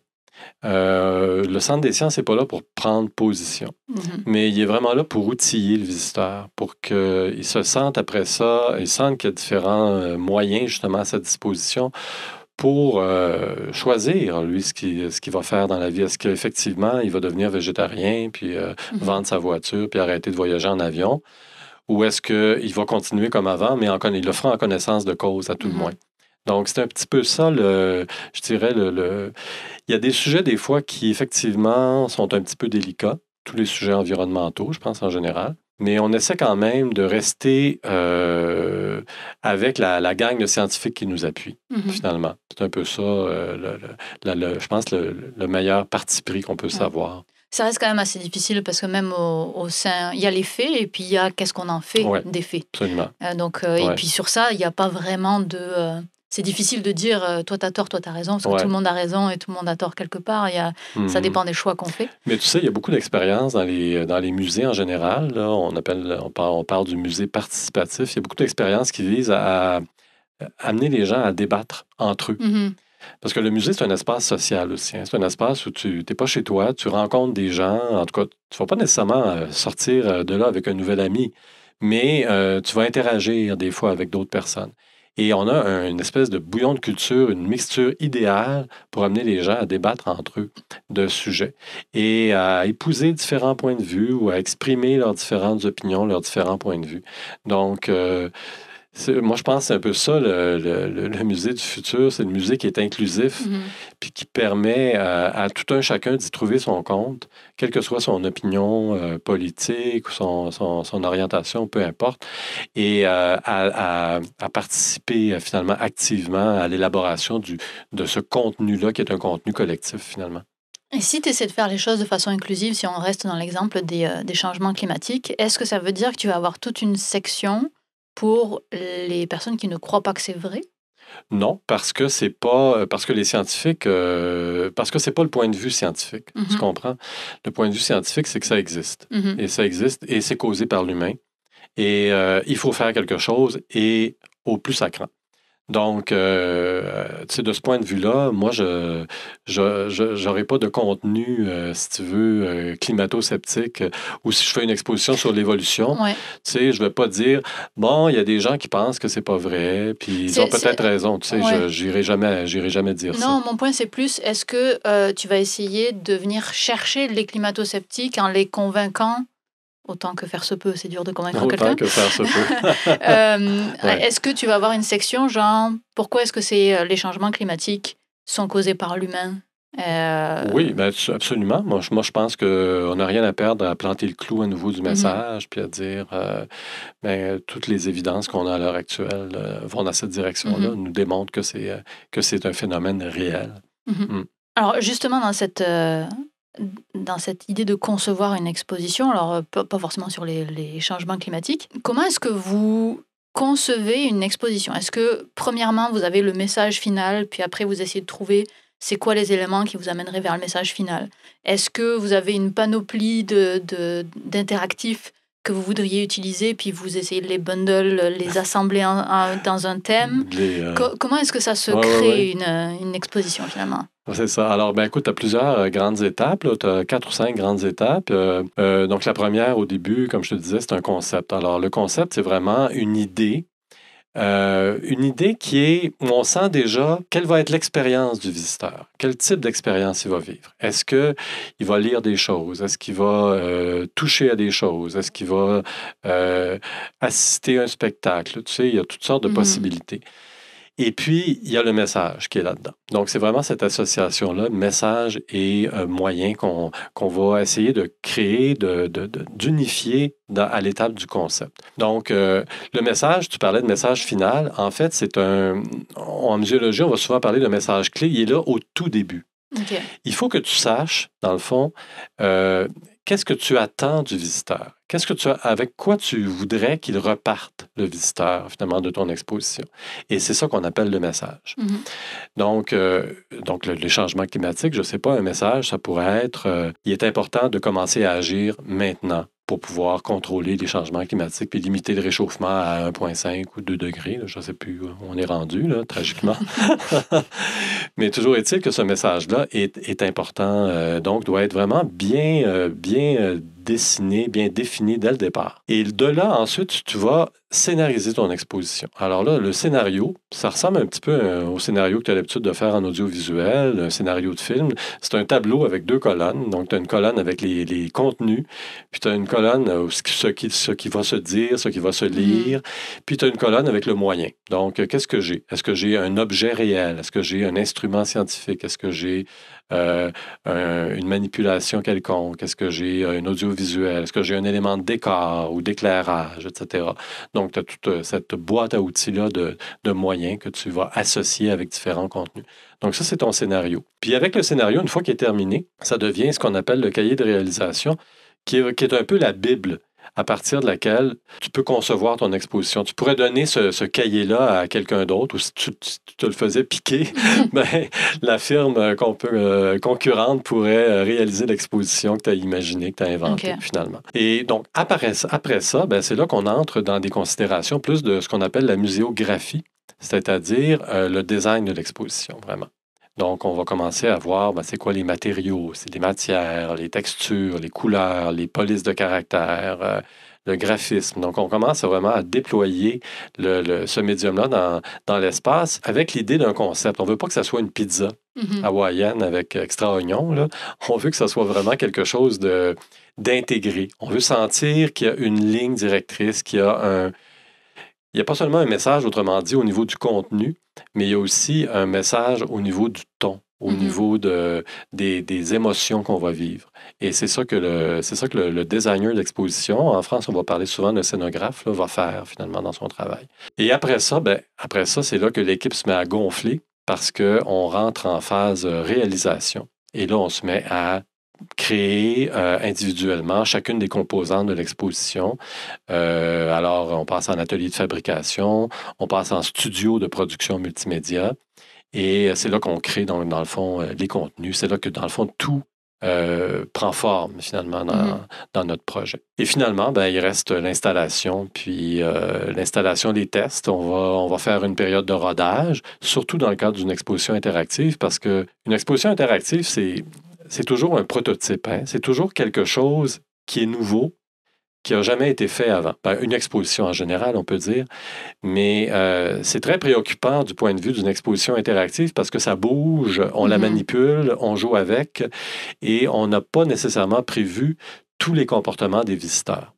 Euh, le Centre des sciences n'est pas là pour prendre position, mhm. mais il est vraiment là pour outiller le visiteur, pour qu'il se sente après ça, il sente qu'il y a différents euh, moyens justement à sa disposition pour euh, choisir, lui, ce qu'il va faire dans la vie. Est-ce qu'effectivement, il va devenir végétarien, puis mhm. vendre sa voiture, puis arrêter de voyager en avion? Ou est-ce qu'il va continuer comme avant, mais en, il le fera en connaissance de cause à tout le moins? Donc, c'est un petit peu ça, le, je dirais, le, il y a des sujets des fois qui, effectivement, sont un petit peu délicats, tous les sujets environnementaux, je pense, en général. Mais on essaie quand même de rester euh, avec la, la, gang de scientifiques qui nous appuient, mm-hmm. finalement. C'est un peu ça, euh, le, je pense, le, meilleur parti pris qu'on peut savoir ça reste quand même assez difficile parce que même au, sein, il y a les faits et puis il y a qu'est-ce qu'on en fait des faits. Absolument. Euh, donc, Et puis sur ça, il n'y a pas vraiment de c'est difficile de dire euh, toi t'as tort, toi t'as raison, parce que tout le monde a raison et tout le monde a tort quelque part. Il y a, Ça mhm. dépend des choix qu'on fait. Mais tu sais, il y a beaucoup d'expériences dans les, euh, dans les musées en général. Là, on, appelle, on, parle, on parle du musée participatif. Il y a beaucoup d'expériences qui visent à, amener les gens à débattre entre eux. Mhm. Parce que le musée, c'est un espace social aussi. Hein. C'est un espace où tu n'es pas chez toi, tu rencontres des gens. En tout cas, tu ne vas pas nécessairement euh, sortir de là avec un nouvel ami, mais tu vas interagir des fois avec d'autres personnes. Et on a une espèce de bouillon de culture, une mixture idéale pour amener les gens à débattre entre eux de sujets et à épouser différents points de vue ou à exprimer leurs différentes opinions, leurs différents points de vue. Donc, euh, moi, je pense que c'est un peu ça, le, le, le musée du futur. C'est le musée qui est inclusif, mhm. puis qui permet à, tout un chacun d'y trouver son compte, quelle que soit son opinion euh, politique ou son, son, orientation, peu importe, et euh, à, à, participer euh, finalement activement à l'élaboration de ce contenu-là, qui est un contenu collectif finalement. Et si tu essaies de faire les choses de façon inclusive, si on reste dans l'exemple des, des, changements climatiques, est-ce que ça veut dire que tu vas avoir toute une section pour les personnes qui ne croient pas que c'est vrai? Non, parce que c'est pas euh, parce que les scientifiques euh, parce que c'est pas le point de vue scientifique. Tu mm-hmm. comprends Le point de vue scientifique, c'est que ça existe mm-hmm. et ça existe et c'est causé par l'humain et euh, il faut faire quelque chose et au plus sacrant. Donc, euh, de ce point de vue-là, moi, je n'aurai pas de contenu, euh, si tu veux, euh, climato-sceptique, euh, ou si je fais une exposition sur l'évolution, tu sais, je ne vais pas dire, bon, il y a des gens qui pensent que c'est pas vrai, puis ils ont peut-être raison, tu sais, j'irai jamais, jamais dire ça. Non, mon point, c'est plus, est-ce que tu vas essayer de venir chercher les climato-sceptiques en les convaincant autant que faire se peut, c'est dur de convaincre quelqu'un. Autant que faire se peut. Euh, est-ce que tu vas avoir une section genre pourquoi est-ce que c'est euh, les changements climatiques sont causés par l'humain euh, Oui, ben, absolument. Moi, je, moi, je pense qu'on n'a rien à perdre à planter le clou à nouveau du mhm. message, puis à dire ben, toutes les évidences qu'on a à l'heure actuelle vont dans cette direction-là, mhm. nous démontrent que c'est, un phénomène réel. Mhm. Mm. Alors, justement, dans cette, dans cette idée de concevoir une exposition, alors euh, pas forcément sur les, changements climatiques, comment est-ce que vous concevez une exposition Est-ce que, premièrement, vous avez le message final, puis après, vous essayez de trouver c'est quoi les éléments qui vous amèneraient vers le message final Est-ce que vous avez une panoplie d'interactifs de, que vous voudriez utiliser, puis vous essayez de les bundle, les assembler dans un thème. Euh, comment est-ce que ça se crée euh, Une, exposition finalement c'est ça. Alors, ben écoute, tu as plusieurs euh, grandes étapes. Tu as quatre ou cinq grandes étapes. donc, la première, au début, comme je te disais, c'est un concept. Alors, le concept, c'est vraiment une idée euh, une idée qui est où on sent déjà quelle va être l'expérience du visiteur, quel type d'expérience il va vivre. Est-ce qu'il va lire des choses? Est-ce qu'il va euh, toucher à des choses? Est-ce qu'il va euh, assister à un spectacle? Tu sais, il y a toutes sortes de mm-hmm. possibilités. Et puis, il y a le message qui est là-dedans. Donc, c'est vraiment cette association-là, message et euh, moyen, qu'on va essayer de créer, d'unifier de, de, à l'étape du concept. Donc, euh, le message, tu parlais de message final. En fait, c'est un. En muséologie, on va souvent parler de message clé. Il est là au tout début. Il faut que tu saches, dans le fond, euh, qu'est-ce que tu attends du visiteur? Qu'est-ce que tu as, avec quoi tu voudrais qu'il reparte le visiteur finalement de ton exposition Et c'est ça qu'on appelle le message. Mmh donc, euh, donc le, les changements climatiques, je ne sais pas, un message, ça pourrait être euh, il est important de commencer à agir maintenant pour pouvoir contrôler les changements climatiques et limiter le réchauffement à 1,5 ou 2 degrés. je ne sais plus où on est rendu, là, tragiquement. Mais toujours est-il que ce message-là est, important, euh, donc doit être vraiment bien, euh, bien euh, dessiné, bien défini dès le départ. Et de là, ensuite, tu vas scénariser ton exposition. Alors là, le scénario, ça ressemble un petit peu euh, au scénario que tu as l'habitude de faire en audiovisuel, un scénario de film. C'est un tableau avec deux colonnes. Donc, tu as une colonne avec les, contenus, puis tu as une colonne euh, ce qui, va se dire, ce qui va se lire, mhm. puis tu as une colonne avec le moyen. Donc, euh, qu'est-ce que j'ai? Est-ce que j'ai un objet réel? Est-ce que j'ai un instrument scientifique? Est-ce que j'ai euh, une manipulation quelconque? Est-ce que j'ai euh, un audiovisuel? Est-ce que j'ai un élément de décor ou d'éclairage, etc.? Donc, tu as toute euh, cette boîte à outils-là de, moyens que tu vas associer avec différents contenus. Donc, ça, c'est ton scénario. Puis avec le scénario, une fois qu'il est terminé, ça devient ce qu'on appelle le cahier de réalisation, qui qui est un peu la Bible à partir de laquelle tu peux concevoir ton exposition. Tu pourrais donner ce, cahier-là à quelqu'un d'autre, ou si tu, te le faisais piquer, ben, la firme euh, qu'on peut, euh, concurrente pourrait euh, réaliser l'exposition que tu as imaginée, que tu as inventée finalement. Et donc, après, après ça, ben, c'est là qu'on entre dans des considérations plus de ce qu'on appelle la muséographie, c'est-à-dire le design de l'exposition, vraiment. Donc, on va commencer à voir ben, c'est quoi les matériaux, c'est les matières, les textures, les couleurs, les polices de caractère, euh, le graphisme. Donc, on commence vraiment à déployer le, ce médium-là dans, l'espace avec l'idée d'un concept. On ne veut pas que ça soit une pizza mm-hmm. hawaïenne avec extra oignon. Là. On veut que ça soit vraiment quelque chose de, d'intégrer. On veut sentir qu'il y a une ligne directrice, qu'il y a un, il n'y a pas seulement un message, autrement dit, au niveau du contenu, mais il y a aussi un message au niveau du ton, au mm-hmm. niveau de, des, émotions qu'on va vivre. Et c'est ça que le, ça que le, designer d'exposition, en France, on va parler souvent de scénographe, va faire finalement dans son travail. Et après ça, ben, après ça, c'est là que l'équipe se met à gonfler parce qu'on rentre en phase euh, réalisation. Et là, on se met à créer euh, individuellement chacune des composantes de l'exposition. Euh, alors, on passe en atelier de fabrication, on passe en studio de production multimédia, et euh, c'est là qu'on crée, dans, dans le fond, les contenus. C'est là que, dans le fond, tout prend forme finalement mhm. dans, notre projet. Et finalement, ben, il reste l'installation, puis l'installation des tests. On va, on va faire une période de rodage, surtout dans le cadre d'une exposition interactive, parce que une exposition interactive, c'est c'est toujours un prototype. Hein. C'est toujours quelque chose qui est nouveau, qui n'a jamais été fait avant. Ben, une exposition en général, on peut dire. Mais euh, c'est très préoccupant du point de vue d'une exposition interactive parce que ça bouge, on la mm-hmm. manipule, on joue avec et on n'a pas nécessairement prévu tous les comportements des visiteurs.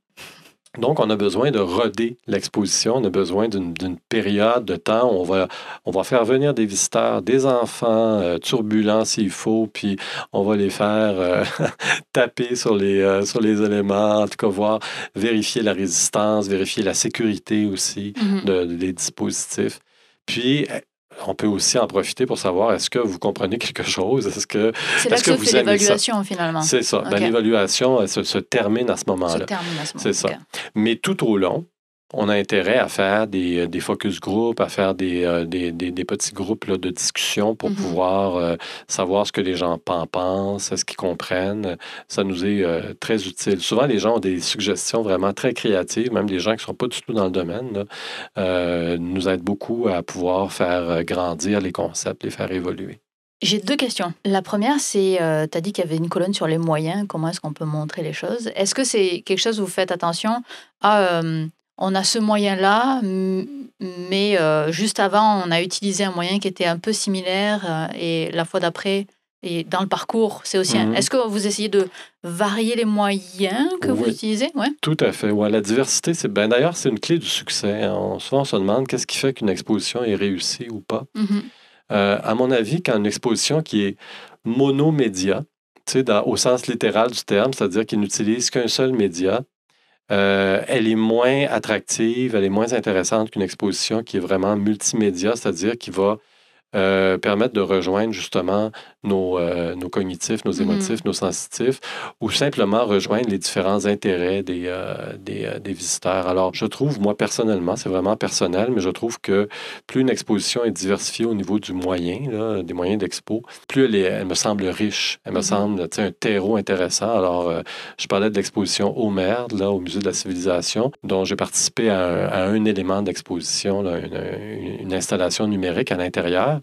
Donc, on a besoin de roder l'exposition, on a besoin d'une période de temps où on va, on va faire venir des visiteurs, des enfants, euh, turbulents s'il faut, puis on va les faire euh, taper sur les, euh, sur les éléments, en tout cas voir, vérifier la résistance, vérifier la sécurité aussi mm-hmm. des dispositifs. Puis, on peut aussi en profiter pour savoir est-ce que vous comprenez quelque chose, est-ce que c'est que, vous fait l'évaluation finalement. C'est ça. Ben, l'évaluation se, se, termine à ce moment-là. C'est ce moment. ça. Mais tout au long, on a intérêt à faire des, euh, focus groups, à faire euh, des, des, petits groupes de discussion pour mhm. pouvoir euh, savoir ce que les gens pensent, ce qu'ils comprennent. Ça nous est très utile. Souvent, les gens ont des suggestions vraiment très créatives, même des gens qui ne sont pas du tout dans le domaine, nous aide beaucoup à pouvoir faire grandir les concepts, les faire évoluer. J'ai deux questions. La première, c'est, tu as dit qu'il y avait une colonne sur les moyens, comment est-ce qu'on peut montrer les choses. Est-ce que c'est quelque chose où vous faites attention à, ah, on a ce moyen-là, mais euh, juste avant, on a utilisé un moyen qui était un peu similaire euh, et la fois d'après, et dans le parcours, c'est aussi. Mhm. Est-ce que vous essayez de varier les moyens que vous utilisez ouais. Tout à fait. Ouais, la diversité, c'est ben, d'ailleurs, c'est une clé du succès. Hein. souvent, on se demande qu'est-ce qui fait qu'une exposition est réussie ou pas. Mhm. Euh, à mon avis, quand une exposition qui est monomédia, dans, au sens littéral du terme, c'est-à-dire qu'il n'utilise qu'un seul média, euh, elle est moins attractive, elle est moins intéressante qu'une exposition qui est vraiment multimédia, c'est-à-dire qui va euh, permettre de rejoindre justement nos, euh, nos cognitifs, nos mm-hmm. émotifs, nos sensitifs, ou simplement rejoindre les différents intérêts des, euh, des, euh, des, visiteurs. Alors, je trouve, moi personnellement, c'est vraiment personnel, mais je trouve que plus une exposition est diversifiée au niveau du moyen, là, des moyens d'expo, plus elle, me semble riche, elle me mm-hmm. semble un terreau intéressant. Alors, je parlais de l'exposition Homer, là, au Musée de la Civilisation, dont j'ai participé à un, élément d'exposition, une, une installation numérique à l'intérieur.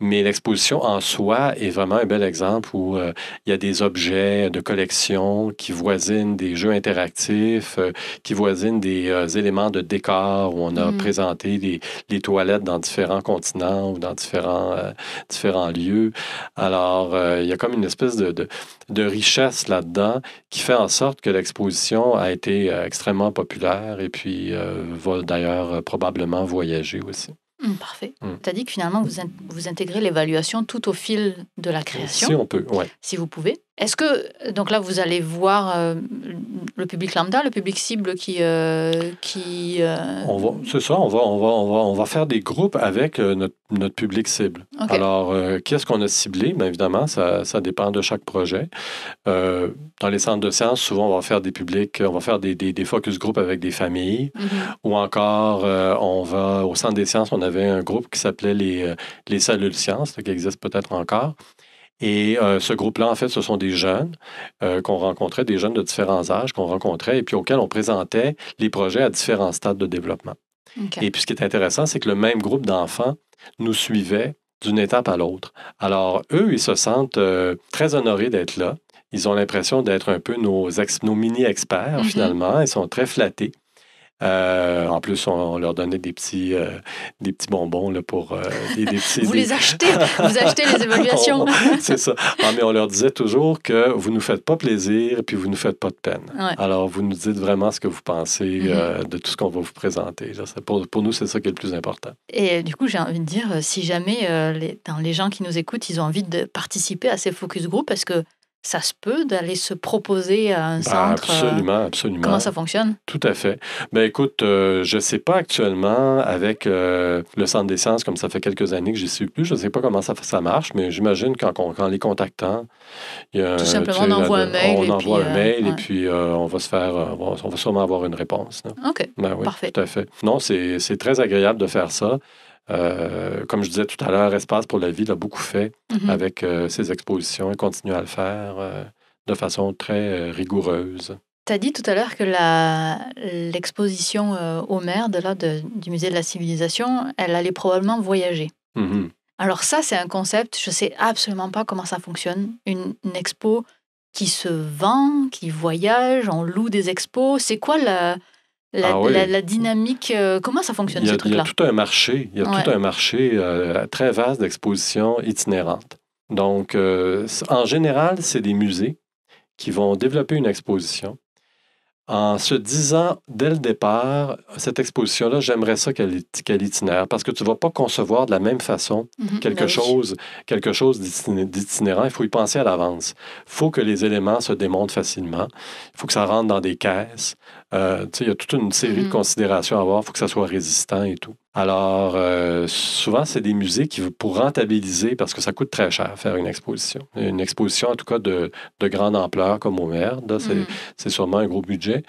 Mais l'exposition en soi est vraiment un bel exemple où euh, il y a des objets de collection qui voisinent des jeux interactifs, euh, qui voisinent des euh, éléments de décor où on a mm. présenté les, toilettes dans différents continents ou dans différents, différents lieux. Alors, il y a comme une espèce de richesse là-dedans qui fait en sorte que l'exposition a été extrêmement populaire et puis va d'ailleurs probablement voyager aussi. Hmm, parfait. Hmm. tu dit que finalement, vous, vous intégrez l'évaluation tout au fil de la création. Si on peut, ouais. Si vous pouvez. Est-ce que, donc là, vous allez voir euh, le public lambda, le public cible qui... Euh, euh, on va, c'est ça, on va, faire des groupes avec notre, public cible. Alors, qu'est-ce qu'on a ciblé? Bien évidemment, ça, dépend de chaque projet. dans les centres de sciences, souvent, on va faire des publics, on va faire des, focus groups avec des familles. Mm-hmm. Ou encore, on va, au centre des sciences, on avait un groupe qui s'appelait les, les cellules sciences, qui existe peut-être encore. Et euh, ce groupe-là, en fait, ce sont des jeunes euh, qu'on rencontrait, des jeunes de différents âges qu'on rencontrait et puis auxquels on présentait les projets à différents stades de développement. Et puis ce qui est intéressant, c'est que le même groupe d'enfants nous suivait d'une étape à l'autre. Alors, eux, ils se sentent euh, très honorés d'être là. Ils ont l'impression d'être un peu nos, mini-experts, mm-hmm. finalement. Ils sont très flattés. Euh, en plus, on, leur donnait des petits, euh, des petits bonbons là, pour euh, des, petits. vous les achetez, vous achetez les évaluations. c'est ça. Ah, mais on leur disait toujours que vous nous faites pas plaisir et puis vous nous faites pas de peine. Alors vous nous dites vraiment ce que vous pensez mm-hmm. de tout ce qu'on va vous présenter. pour, nous, c'est ça qui est le plus important. Et du coup, j'ai envie de dire, si jamais les, les gens qui nous écoutent, ils ont envie de participer à ces focus group parce que ça se peut d'aller se proposer à un bah, centre? Euh, absolument, absolument. Comment ça fonctionne? Tout à fait. Ben écoute, euh, je ne sais pas actuellement avec euh, le Centre des sciences, comme ça fait quelques années que j'y suis plus, je ne sais pas comment ça, ça marche, mais j'imagine qu'en les contactant, il y a, Tout simplement, on envoie un mail. On et envoie puis, un mail et puis on va se faire, sûrement avoir une réponse. OK, ben parfait. Tout à fait. Non, c'est très agréable de faire ça. Euh, comme je disais tout à l'heure, Espace pour la vie l'a beaucoup fait mhm. avec euh, ses expositions et continue à le faire euh, de façon très rigoureuse. Tu as dit tout à l'heure que l'exposition au de là, du Musée de la Civilisation, elle allait probablement voyager. Mhm. Alors ça, c'est un concept, je ne sais absolument pas comment ça fonctionne. une expo qui se vend, qui voyage, on loue des expos. C'est quoi la, ah la, dynamique, euh, comment ça fonctionne là Il y a tout un marché, il y a tout un marché euh, très vaste d'expositions itinérantes. Donc, euh, en général, c'est des musées qui vont développer une exposition en se disant dès le départ, cette exposition-là, j'aimerais ça qu'elle itinère, parce que tu ne vas pas concevoir de la même façon mm-hmm. quelque, ben chose, quelque chose d'itinérant. Il faut y penser à l'avance. Il faut que les éléments se démontent facilement. Il faut que ça rentre dans des caisses. Euh, il y a toute une série de mm-hmm. considérations à avoir. Il faut que ça soit résistant et tout. Alors, euh, souvent, c'est des musées qui, pour rentabiliser, parce que ça coûte très cher faire une exposition. Une exposition, en tout cas, de, grande ampleur, comme au Merde, mm-hmm. c'est sûrement un gros budget.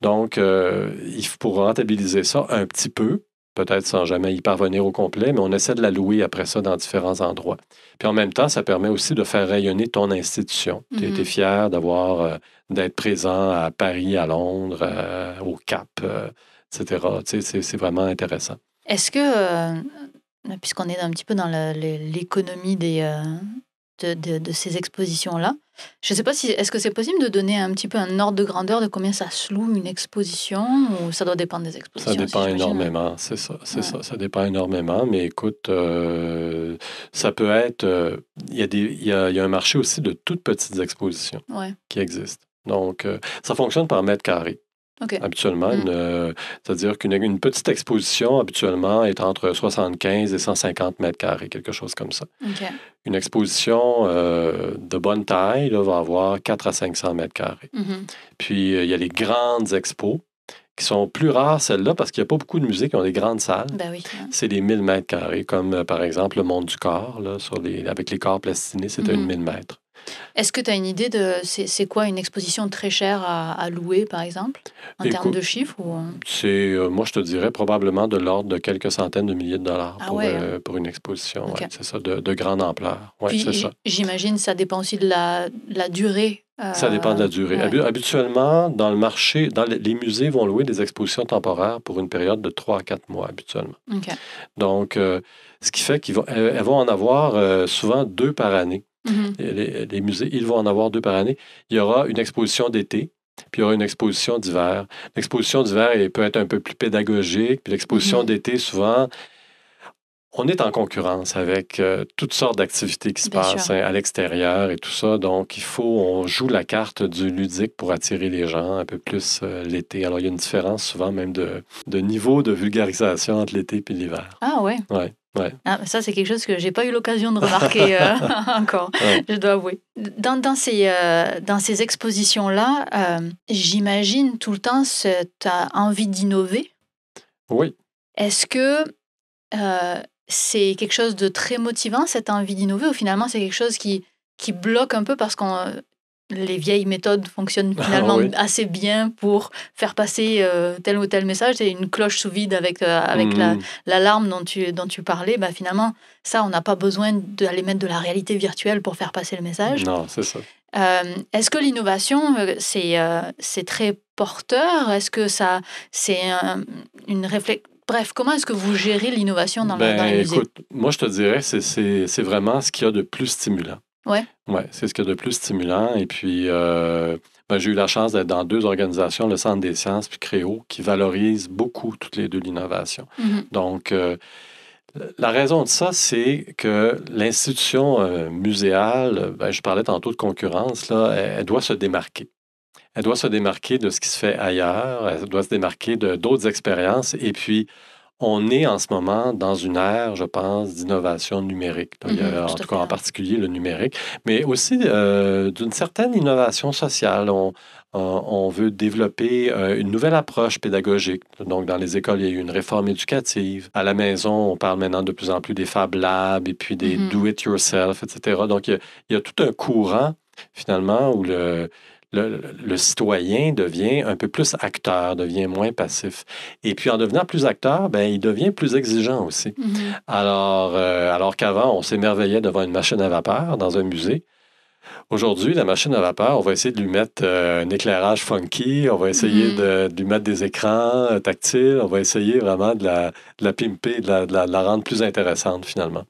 Donc, euh, il faut pour rentabiliser ça un petit peu, peut-être sans jamais y parvenir au complet, mais on essaie de la louer après ça dans différents endroits. Puis en même temps, ça permet aussi de faire rayonner ton institution. Tu es mm-hmm. fier d'avoir, euh, d'être présent à Paris, à Londres, euh, au Cap, euh, etc. c'est vraiment intéressant. Est-ce que, puisqu'on est un petit peu dans l'économie des, de, ces expositions-là. Je ne sais pas si est-ce que c'est possible de donner un petit peu un ordre de grandeur de combien ça se loue une exposition ou ça doit dépendre des expositions. Ça dépend énormément, c'est ça, c'est ça, dépend énormément. Mais écoute, euh, ça peut être, euh, il y a y, a, un marché aussi de toutes petites expositions qui existent. Donc, euh, ça fonctionne par mètre carré. Habituellement, mm. euh, c'est-à-dire qu'une une petite exposition, habituellement, est entre 75 et 150 mètres carrés, quelque chose comme ça. Une exposition euh, de bonne taille va avoir 4 à 500 mètres carrés. Mm-hmm. Puis, euh, il y a les grandes expos, qui sont plus rares, celles-là, parce qu'il n'y a pas beaucoup de musées qui ont des grandes salles. Ben C'est des 1000 mètres carrés, comme par exemple le Monde du Corps, sur les, avec les corps plastinés, c'était à mm-hmm. une 1000 mètres. Est-ce que tu as une idée de c'est quoi une exposition très chère à, louer, par exemple, en termes de chiffres euh? C'est, euh, moi, je te dirais probablement de l'ordre de quelques centaines de milliers de dollars ah euh, hein. pour, une exposition. ça, de, grande ampleur. Puis, ça. J'imagine ça dépend aussi de la, durée ça dépend de la durée. Habituellement, dans le marché, dans les, musées vont louer des expositions temporaires pour une période de 3 à 4 mois habituellement. Donc, ce qui fait qu'elles vont, en avoir souvent deux par année. Mhm. les, musées, ils vont en avoir deux par année. Il y aura une exposition d'été, puis il y aura une exposition d'hiver. L'exposition d'hiver peut être un peu plus pédagogique, puis l'exposition mhm. d'été, souvent, on est en concurrence avec euh, toutes sortes d'activités qui se passent hein, à l'extérieur et tout ça. Donc, il faut, on joue la carte du ludique pour attirer les gens un peu plus euh, l'été. Alors, il y a une différence souvent même de, de niveau de vulgarisation entre l'été et l'hiver. Ah oui? Oui. Ah, ça, c'est quelque chose que je n'ai pas eu l'occasion de remarquer euh, encore, je dois avouer. Dans, ces, euh, ces expositions-là, euh, j'imagine tout le temps cette envie d'innover. Oui. Est-ce que c'est quelque chose de très motivant, cette envie d'innover, ou finalement c'est quelque chose qui, qui bloque un peu parce qu'on les vieilles méthodes fonctionnent ah finalement assez bien pour faire passer euh, tel ou tel message. C'est une cloche sous vide avec, euh, mmh. l'alarme dont, tu, dont tu parlais, bah, finalement, ça, on n'a pas besoin d'aller mettre de la réalité virtuelle pour faire passer le message. Non, c'est ça. Euh, est-ce que l'innovation, c'est c'est très porteur Est-ce que ça, c'est une réflexion Bref, comment est-ce que vous gérez l'innovation dans, le dans, ben, les musées? Écoute, moi, je te dirais, c'est vraiment ce qu'il y a de plus stimulant. Ouais. c'est ce qui est a de plus stimulant. Et puis, euh, ben, j'ai eu la chance d'être dans deux organisations, le Centre des sciences puis Créo, qui valorisent beaucoup toutes les deux l'innovation. Mm-hmm. Donc, euh, la raison de ça, c'est que l'institution euh, muséale, ben, je parlais tantôt de concurrence, là, elle, elle, doit se démarquer. Elle doit se démarquer de ce qui se fait ailleurs, elle doit se démarquer de d'autres expériences. Et puis, on est en ce moment dans une ère, je pense, d'innovation numérique. Mm-hmm, en tout cas, en particulier le numérique, mais aussi euh, d'une certaine innovation sociale. On, veut développer euh, une nouvelle approche pédagogique. Donc, dans les écoles, il y a eu une réforme éducative. À la maison, on parle maintenant de plus en plus des Fab Labs et puis des mm-hmm. do-it-yourself, etc. Donc, il y, a, tout un courant, finalement, où le, le, citoyen devient un peu plus acteur, devient moins passif. Et puis en devenant plus acteur, ben, il devient plus exigeant aussi. Mm-hmm. Alors, euh, alors qu'avant, on s'émerveillait devant une machine à vapeur dans un musée. Aujourd'hui, la machine à vapeur, on va essayer de lui mettre euh, un éclairage funky, on va essayer mm-hmm. de, lui mettre des écrans euh, tactiles, on va essayer vraiment de la, la pimper, de la, rendre plus intéressante finalement.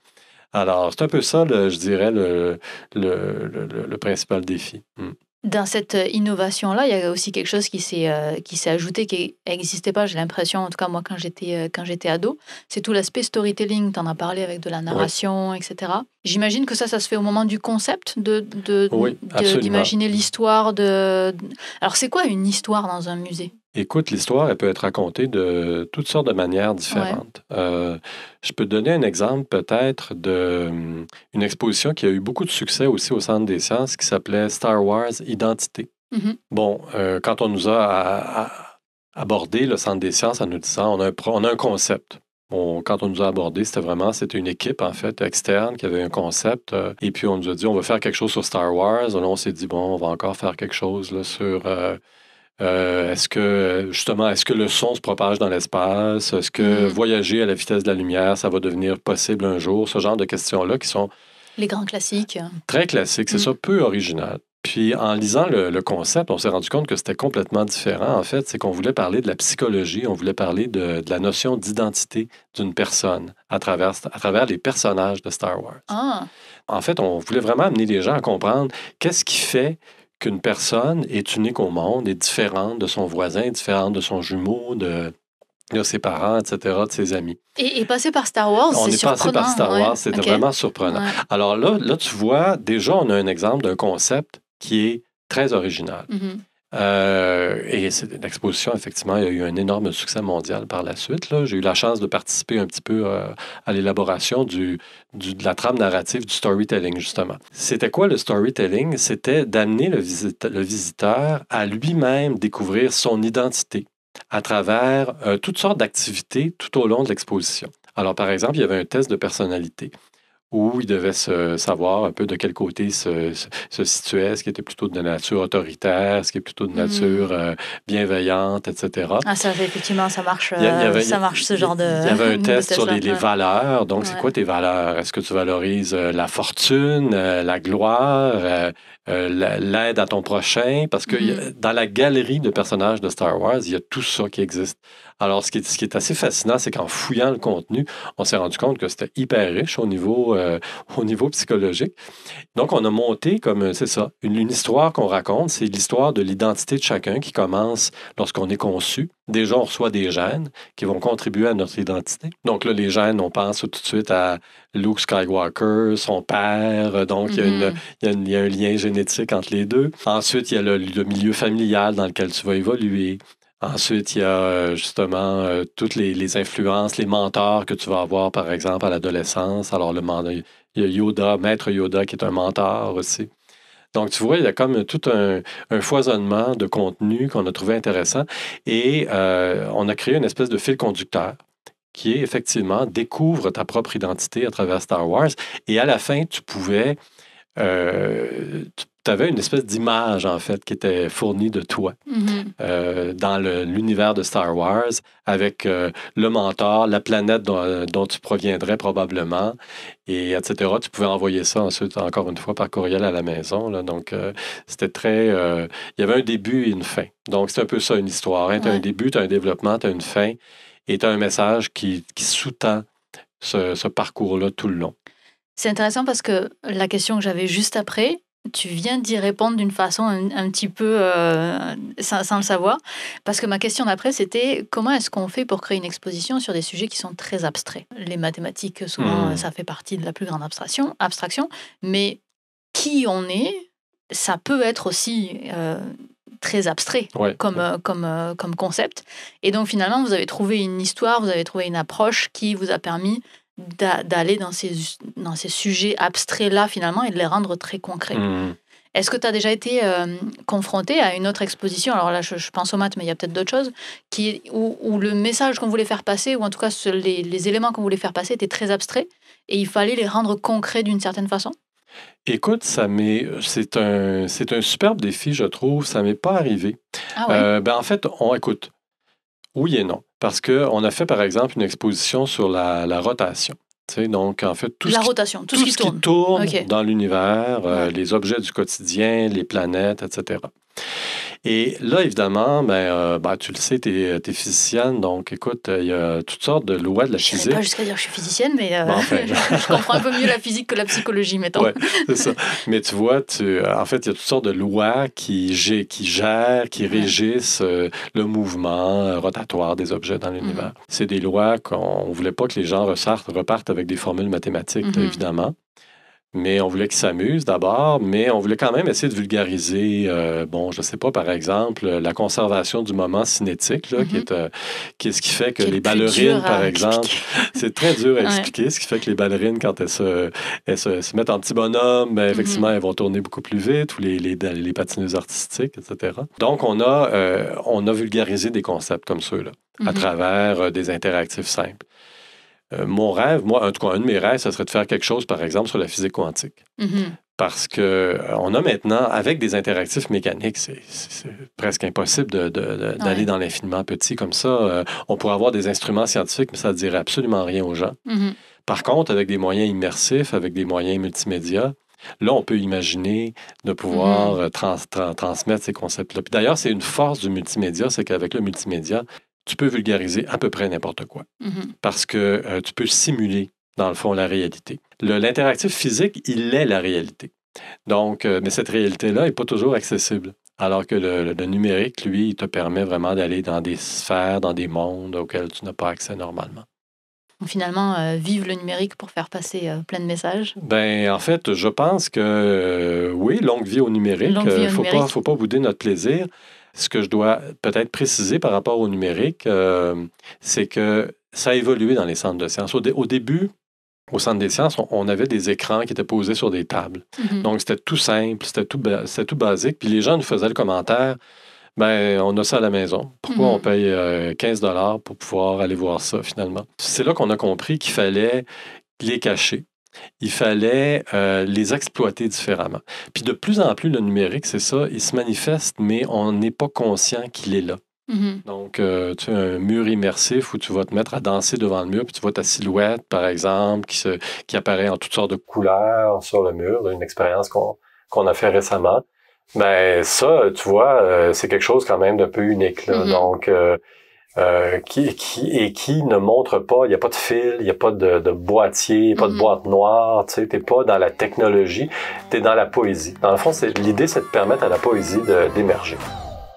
Alors, c'est un peu ça, je dirais, le, principal défi. Mm. Dans cette euh, innovation-là, il y a aussi quelque chose qui s'est, euh, ajouté, qui n'existait pas, j'ai l'impression, en tout cas moi quand j'étais, euh, quand ado. C'est tout l'aspect storytelling, tu en as parlé avec de la narration, etc. J'imagine que ça, ça se fait au moment du concept, d'imaginer de, de, l'histoire. De... Alors, c'est quoi une histoire dans un musée? Écoute, l'histoire, elle peut être racontée de toutes sortes de manières différentes. Euh, je peux donner un exemple peut-être d'une hum, exposition qui a eu beaucoup de succès aussi au Centre des sciences qui s'appelait Star Wars Identité. Mm-hmm. Bon, euh, quand on nous a abordé le Centre des sciences en nous disant on a on a un concept, quand on nous a abordé, c'était vraiment c'était une équipe en fait externe qui avait un concept. Euh, et puis on nous a dit on va faire quelque chose sur Star Wars. on s'est dit bon, on va encore faire quelque chose sur euh, euh, est-ce que justement est-ce que le son se propage dans l'espace Est-ce que mm-hmm. voyager à la vitesse de la lumière, ça va devenir possible un jour Ce genre de questions là qui sont les grands classiques. Hein. Très classiques, c'est mm. ça, peu original. Puis en lisant le, concept, on s'est rendu compte que c'était complètement différent. En fait, c'est qu'on voulait parler de la psychologie, on voulait parler de, la notion d'identité d'une personne à travers, à travers les personnages de Star Wars. Ah. En fait, on voulait vraiment amener les gens à comprendre qu'est-ce qui fait qu'une personne est unique au monde, est différente de son voisin, différente de son jumeau, de, de ses parents, etc., de ses amis. Et, passer par Star Wars, c'est surprenant. On est passé par Star Wars, c'était vraiment surprenant. Alors là, là, tu vois, déjà, on a un exemple d'un concept qui est très original mm-hmm. euh, et l'exposition, effectivement, a eu un énorme succès mondial par la suite. J'ai eu la chance de participer un petit peu euh, à l'élaboration de la trame narrative du storytelling, justement. C'était quoi le storytelling? C'était d'amener le, visiteur à lui-même découvrir son identité à travers euh, toutes sortes d'activités tout au long de l'exposition. Alors, par exemple, il y avait un test de personnalité où il devait savoir un peu de quel côté se, se, situait, ce qui était plutôt de nature autoritaire, ce qui est plutôt de hmm. nature euh, bienveillante, etc. Ah, ça, effectivement, ça marche, euh, ça marche ce genre de... Il y avait un test sur les, valeurs. Donc, c'est quoi tes valeurs? Est-ce que tu valorises euh, la fortune, la gloire, l'aide à ton prochain? Parce que mm-hmm. dans la galerie de personnages de Star Wars, il y a tout ça qui existe. Alors, ce qui est, assez fascinant, c'est qu'en fouillant le contenu, on s'est rendu compte que c'était hyper riche au niveau, euh, au niveau psychologique. Donc, on a monté comme, euh, c'est ça, une, histoire qu'on raconte, c'est l'histoire de l'identité de chacun qui commence lorsqu'on est conçu. Déjà, on reçoit des gènes qui vont contribuer à notre identité. Donc là, les gènes, on pense tout de suite à Luke Skywalker, son père. Donc, il y, a mm-hmm. un lien génétique entre les deux. Ensuite, il y a le milieu familial dans lequel tu vas évoluer. Ensuite, il y a euh, justement euh, toutes les, influences, les mentors que tu vas avoir, par exemple, à l'adolescence. Alors, le, il y a Yoda, Maître Yoda, qui est un mentor aussi. Donc, tu vois, il y a comme tout un, foisonnement de contenu qu'on a trouvé intéressant et euh, on a créé une espèce de fil conducteur qui est effectivement découvre ta propre identité à travers Star Wars et à la fin, tu pouvais, tu avais une espèce d'image, en fait, qui était fournie de toi mm-hmm. euh, dans l'univers de Star Wars, avec euh, le mentor, la planète dont, tu proviendrais probablement, et etc. Tu pouvais envoyer ça ensuite, encore une fois, par courriel à la maison. Donc, euh, c'était très... Il y avait un début et une fin. Donc, c'est un peu ça, une histoire. Hein. Tu as un début, tu as un développement, tu as une fin, et tu as un message qui, sous-tend ce parcours-là tout le long. C'est intéressant parce que la question que j'avais juste après, tu viens d'y répondre d'une façon un, petit peu euh, sans, le savoir, parce que ma question d'après, c'était comment est-ce qu'on fait pour créer une exposition sur des sujets qui sont très abstraits Les mathématiques, souvent, mmh. ça fait partie de la plus grande abstraction, abstraction mais qui on est, ça peut être aussi... Euh, très abstrait comme, euh, comme, comme concept. Et donc finalement, vous avez trouvé une histoire, vous avez trouvé une approche qui vous a permis d'aller dans ces, dans ces sujets abstraits-là, finalement, et de les rendre très concrets. Mhm. Est-ce que tu as déjà été euh, confronté à une autre exposition Alors là, je, pense au maths, mais il y a peut-être d'autres choses, qui, où, le message qu'on voulait faire passer, ou en tout cas les, éléments qu'on voulait faire passer, étaient très abstraits et il fallait les rendre concrets d'une certaine façon Écoute, ça m'est, c'est un, c'est un superbe défi, je trouve. Ça m'est pas arrivé. Ah euh, ben en fait, on écoute. Oui et non. Parce qu'on a fait, par exemple, une exposition sur la, rotation. donc, en fait, tout la ce qui, rotation, tout, ce qui tourne, dans l'univers, euh, les objets du quotidien, les planètes, etc. Et là, évidemment, ben, euh, ben tu le sais, tu es, euh, physicienne, donc écoute, euh, il y a toutes sortes de lois de la physique. je physique. pas jusqu'à dire que je suis physicienne, mais je, comprends un peu mieux la physique que la psychologie, mettons. c'est ça. Mais tu vois, tu, en fait, il y a toutes sortes de lois qui, qui gèrent, qui mm-hmm. régissent le mouvement rotatoire des objets dans l'univers. Mm-hmm. C'est des lois qu'on ne voulait pas que les gens repartent avec des formules mathématiques, mm-hmm. évidemment mais on voulait qu'ils s'amusent d'abord, mais on voulait quand même essayer de vulgariser, euh, bon, je ne sais pas, par exemple, la conservation du moment cinétique, mhm. euh, qui, est, ce qui fait que les ballerines, par exemple, c'est très dur à expliquer, ce qui fait que les ballerines, quand elles se, se, mettent en petit bonhomme, ben, effectivement, mhm. elles vont tourner beaucoup plus vite, ou les, les, patineuses artistiques, etc. Donc, on a, euh, on a vulgarisé des concepts comme ceux-là, à mhm. travers des interactifs simples. Euh, mon rêve, moi, en tout cas, un de mes rêves, ça serait de faire quelque chose, par exemple, sur la physique quantique. Mm-hmm. Parce que euh, on a maintenant, avec des interactifs mécaniques, c'est presque impossible d'aller dans l'infiniment petit comme ça. Euh, on pourrait avoir des instruments scientifiques, mais ça ne dirait absolument rien aux gens. Mm-hmm. Par contre, avec des moyens immersifs, avec des moyens multimédia, Là, on peut imaginer de pouvoir mm-hmm. transmettre ces concepts-là. D'ailleurs, c'est une force du multimédia, c'est qu'avec le multimédia, tu peux vulgariser à peu près n'importe quoi mm-hmm. parce que euh, tu peux simuler, dans le fond, la réalité. L'interactif physique, il est la réalité. Donc, euh, mais cette réalité-là n'est pas toujours accessible. Alors que le, numérique, lui, il te permet vraiment d'aller dans des sphères, dans des mondes auxquels tu n'as pas accès normalement. finalement, vivre euh, vive le numérique pour faire passer plein de messages. Ben, en fait, je pense que oui, longue vie au numérique. Il ne faut, pas, faut pas bouder notre plaisir. Ce que je dois peut-être préciser par rapport au numérique, euh, c'est que ça a évolué dans les centres de sciences. Au, début, au centre des sciences, on, avait des écrans qui étaient posés sur des tables. Mm-hmm. Donc, c'était tout simple, c'était tout, basique. Puis les gens nous faisaient le commentaire ben, on a ça à la maison. Pourquoi on mm-hmm. paye 15 euh, dollars pour pouvoir aller voir ça finalement? C'est là qu'on a compris qu'il fallait les cacher il fallait euh, les exploiter différemment. Puis de plus en plus, le numérique, c'est ça, il se manifeste, mais on n'est pas conscient qu'il est là. Mm-hmm. Donc, euh, tu as un mur immersif où tu vas te mettre à danser devant le mur, puis tu vois ta silhouette, par exemple, qui, qui apparaît en toutes sortes de couleurs sur le mur, une expérience qu'on a fait récemment. Mais ça, tu vois, euh, c'est quelque chose quand même d'un peu unique. Là. Mm-hmm. Donc, euh, qui, qui, et qui ne montre pas, il n'y a pas de fil, il n'y a pas de, de boîtier, pas a pas de mhm. boîte noire, tu sais, n'es pas dans la technologie, tu es dans la poésie. Dans le fond, l'idée, c'est de permettre à la poésie d'émerger.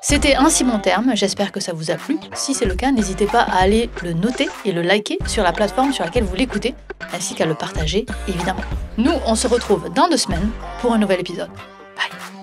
C'était ainsi mon terme, j'espère que ça vous a plu. Si c'est le cas, n'hésitez pas à aller le noter et le liker sur la plateforme sur laquelle vous l'écoutez, ainsi qu'à le partager, évidemment. Nous, on se retrouve dans deux semaines pour un nouvel épisode. Bye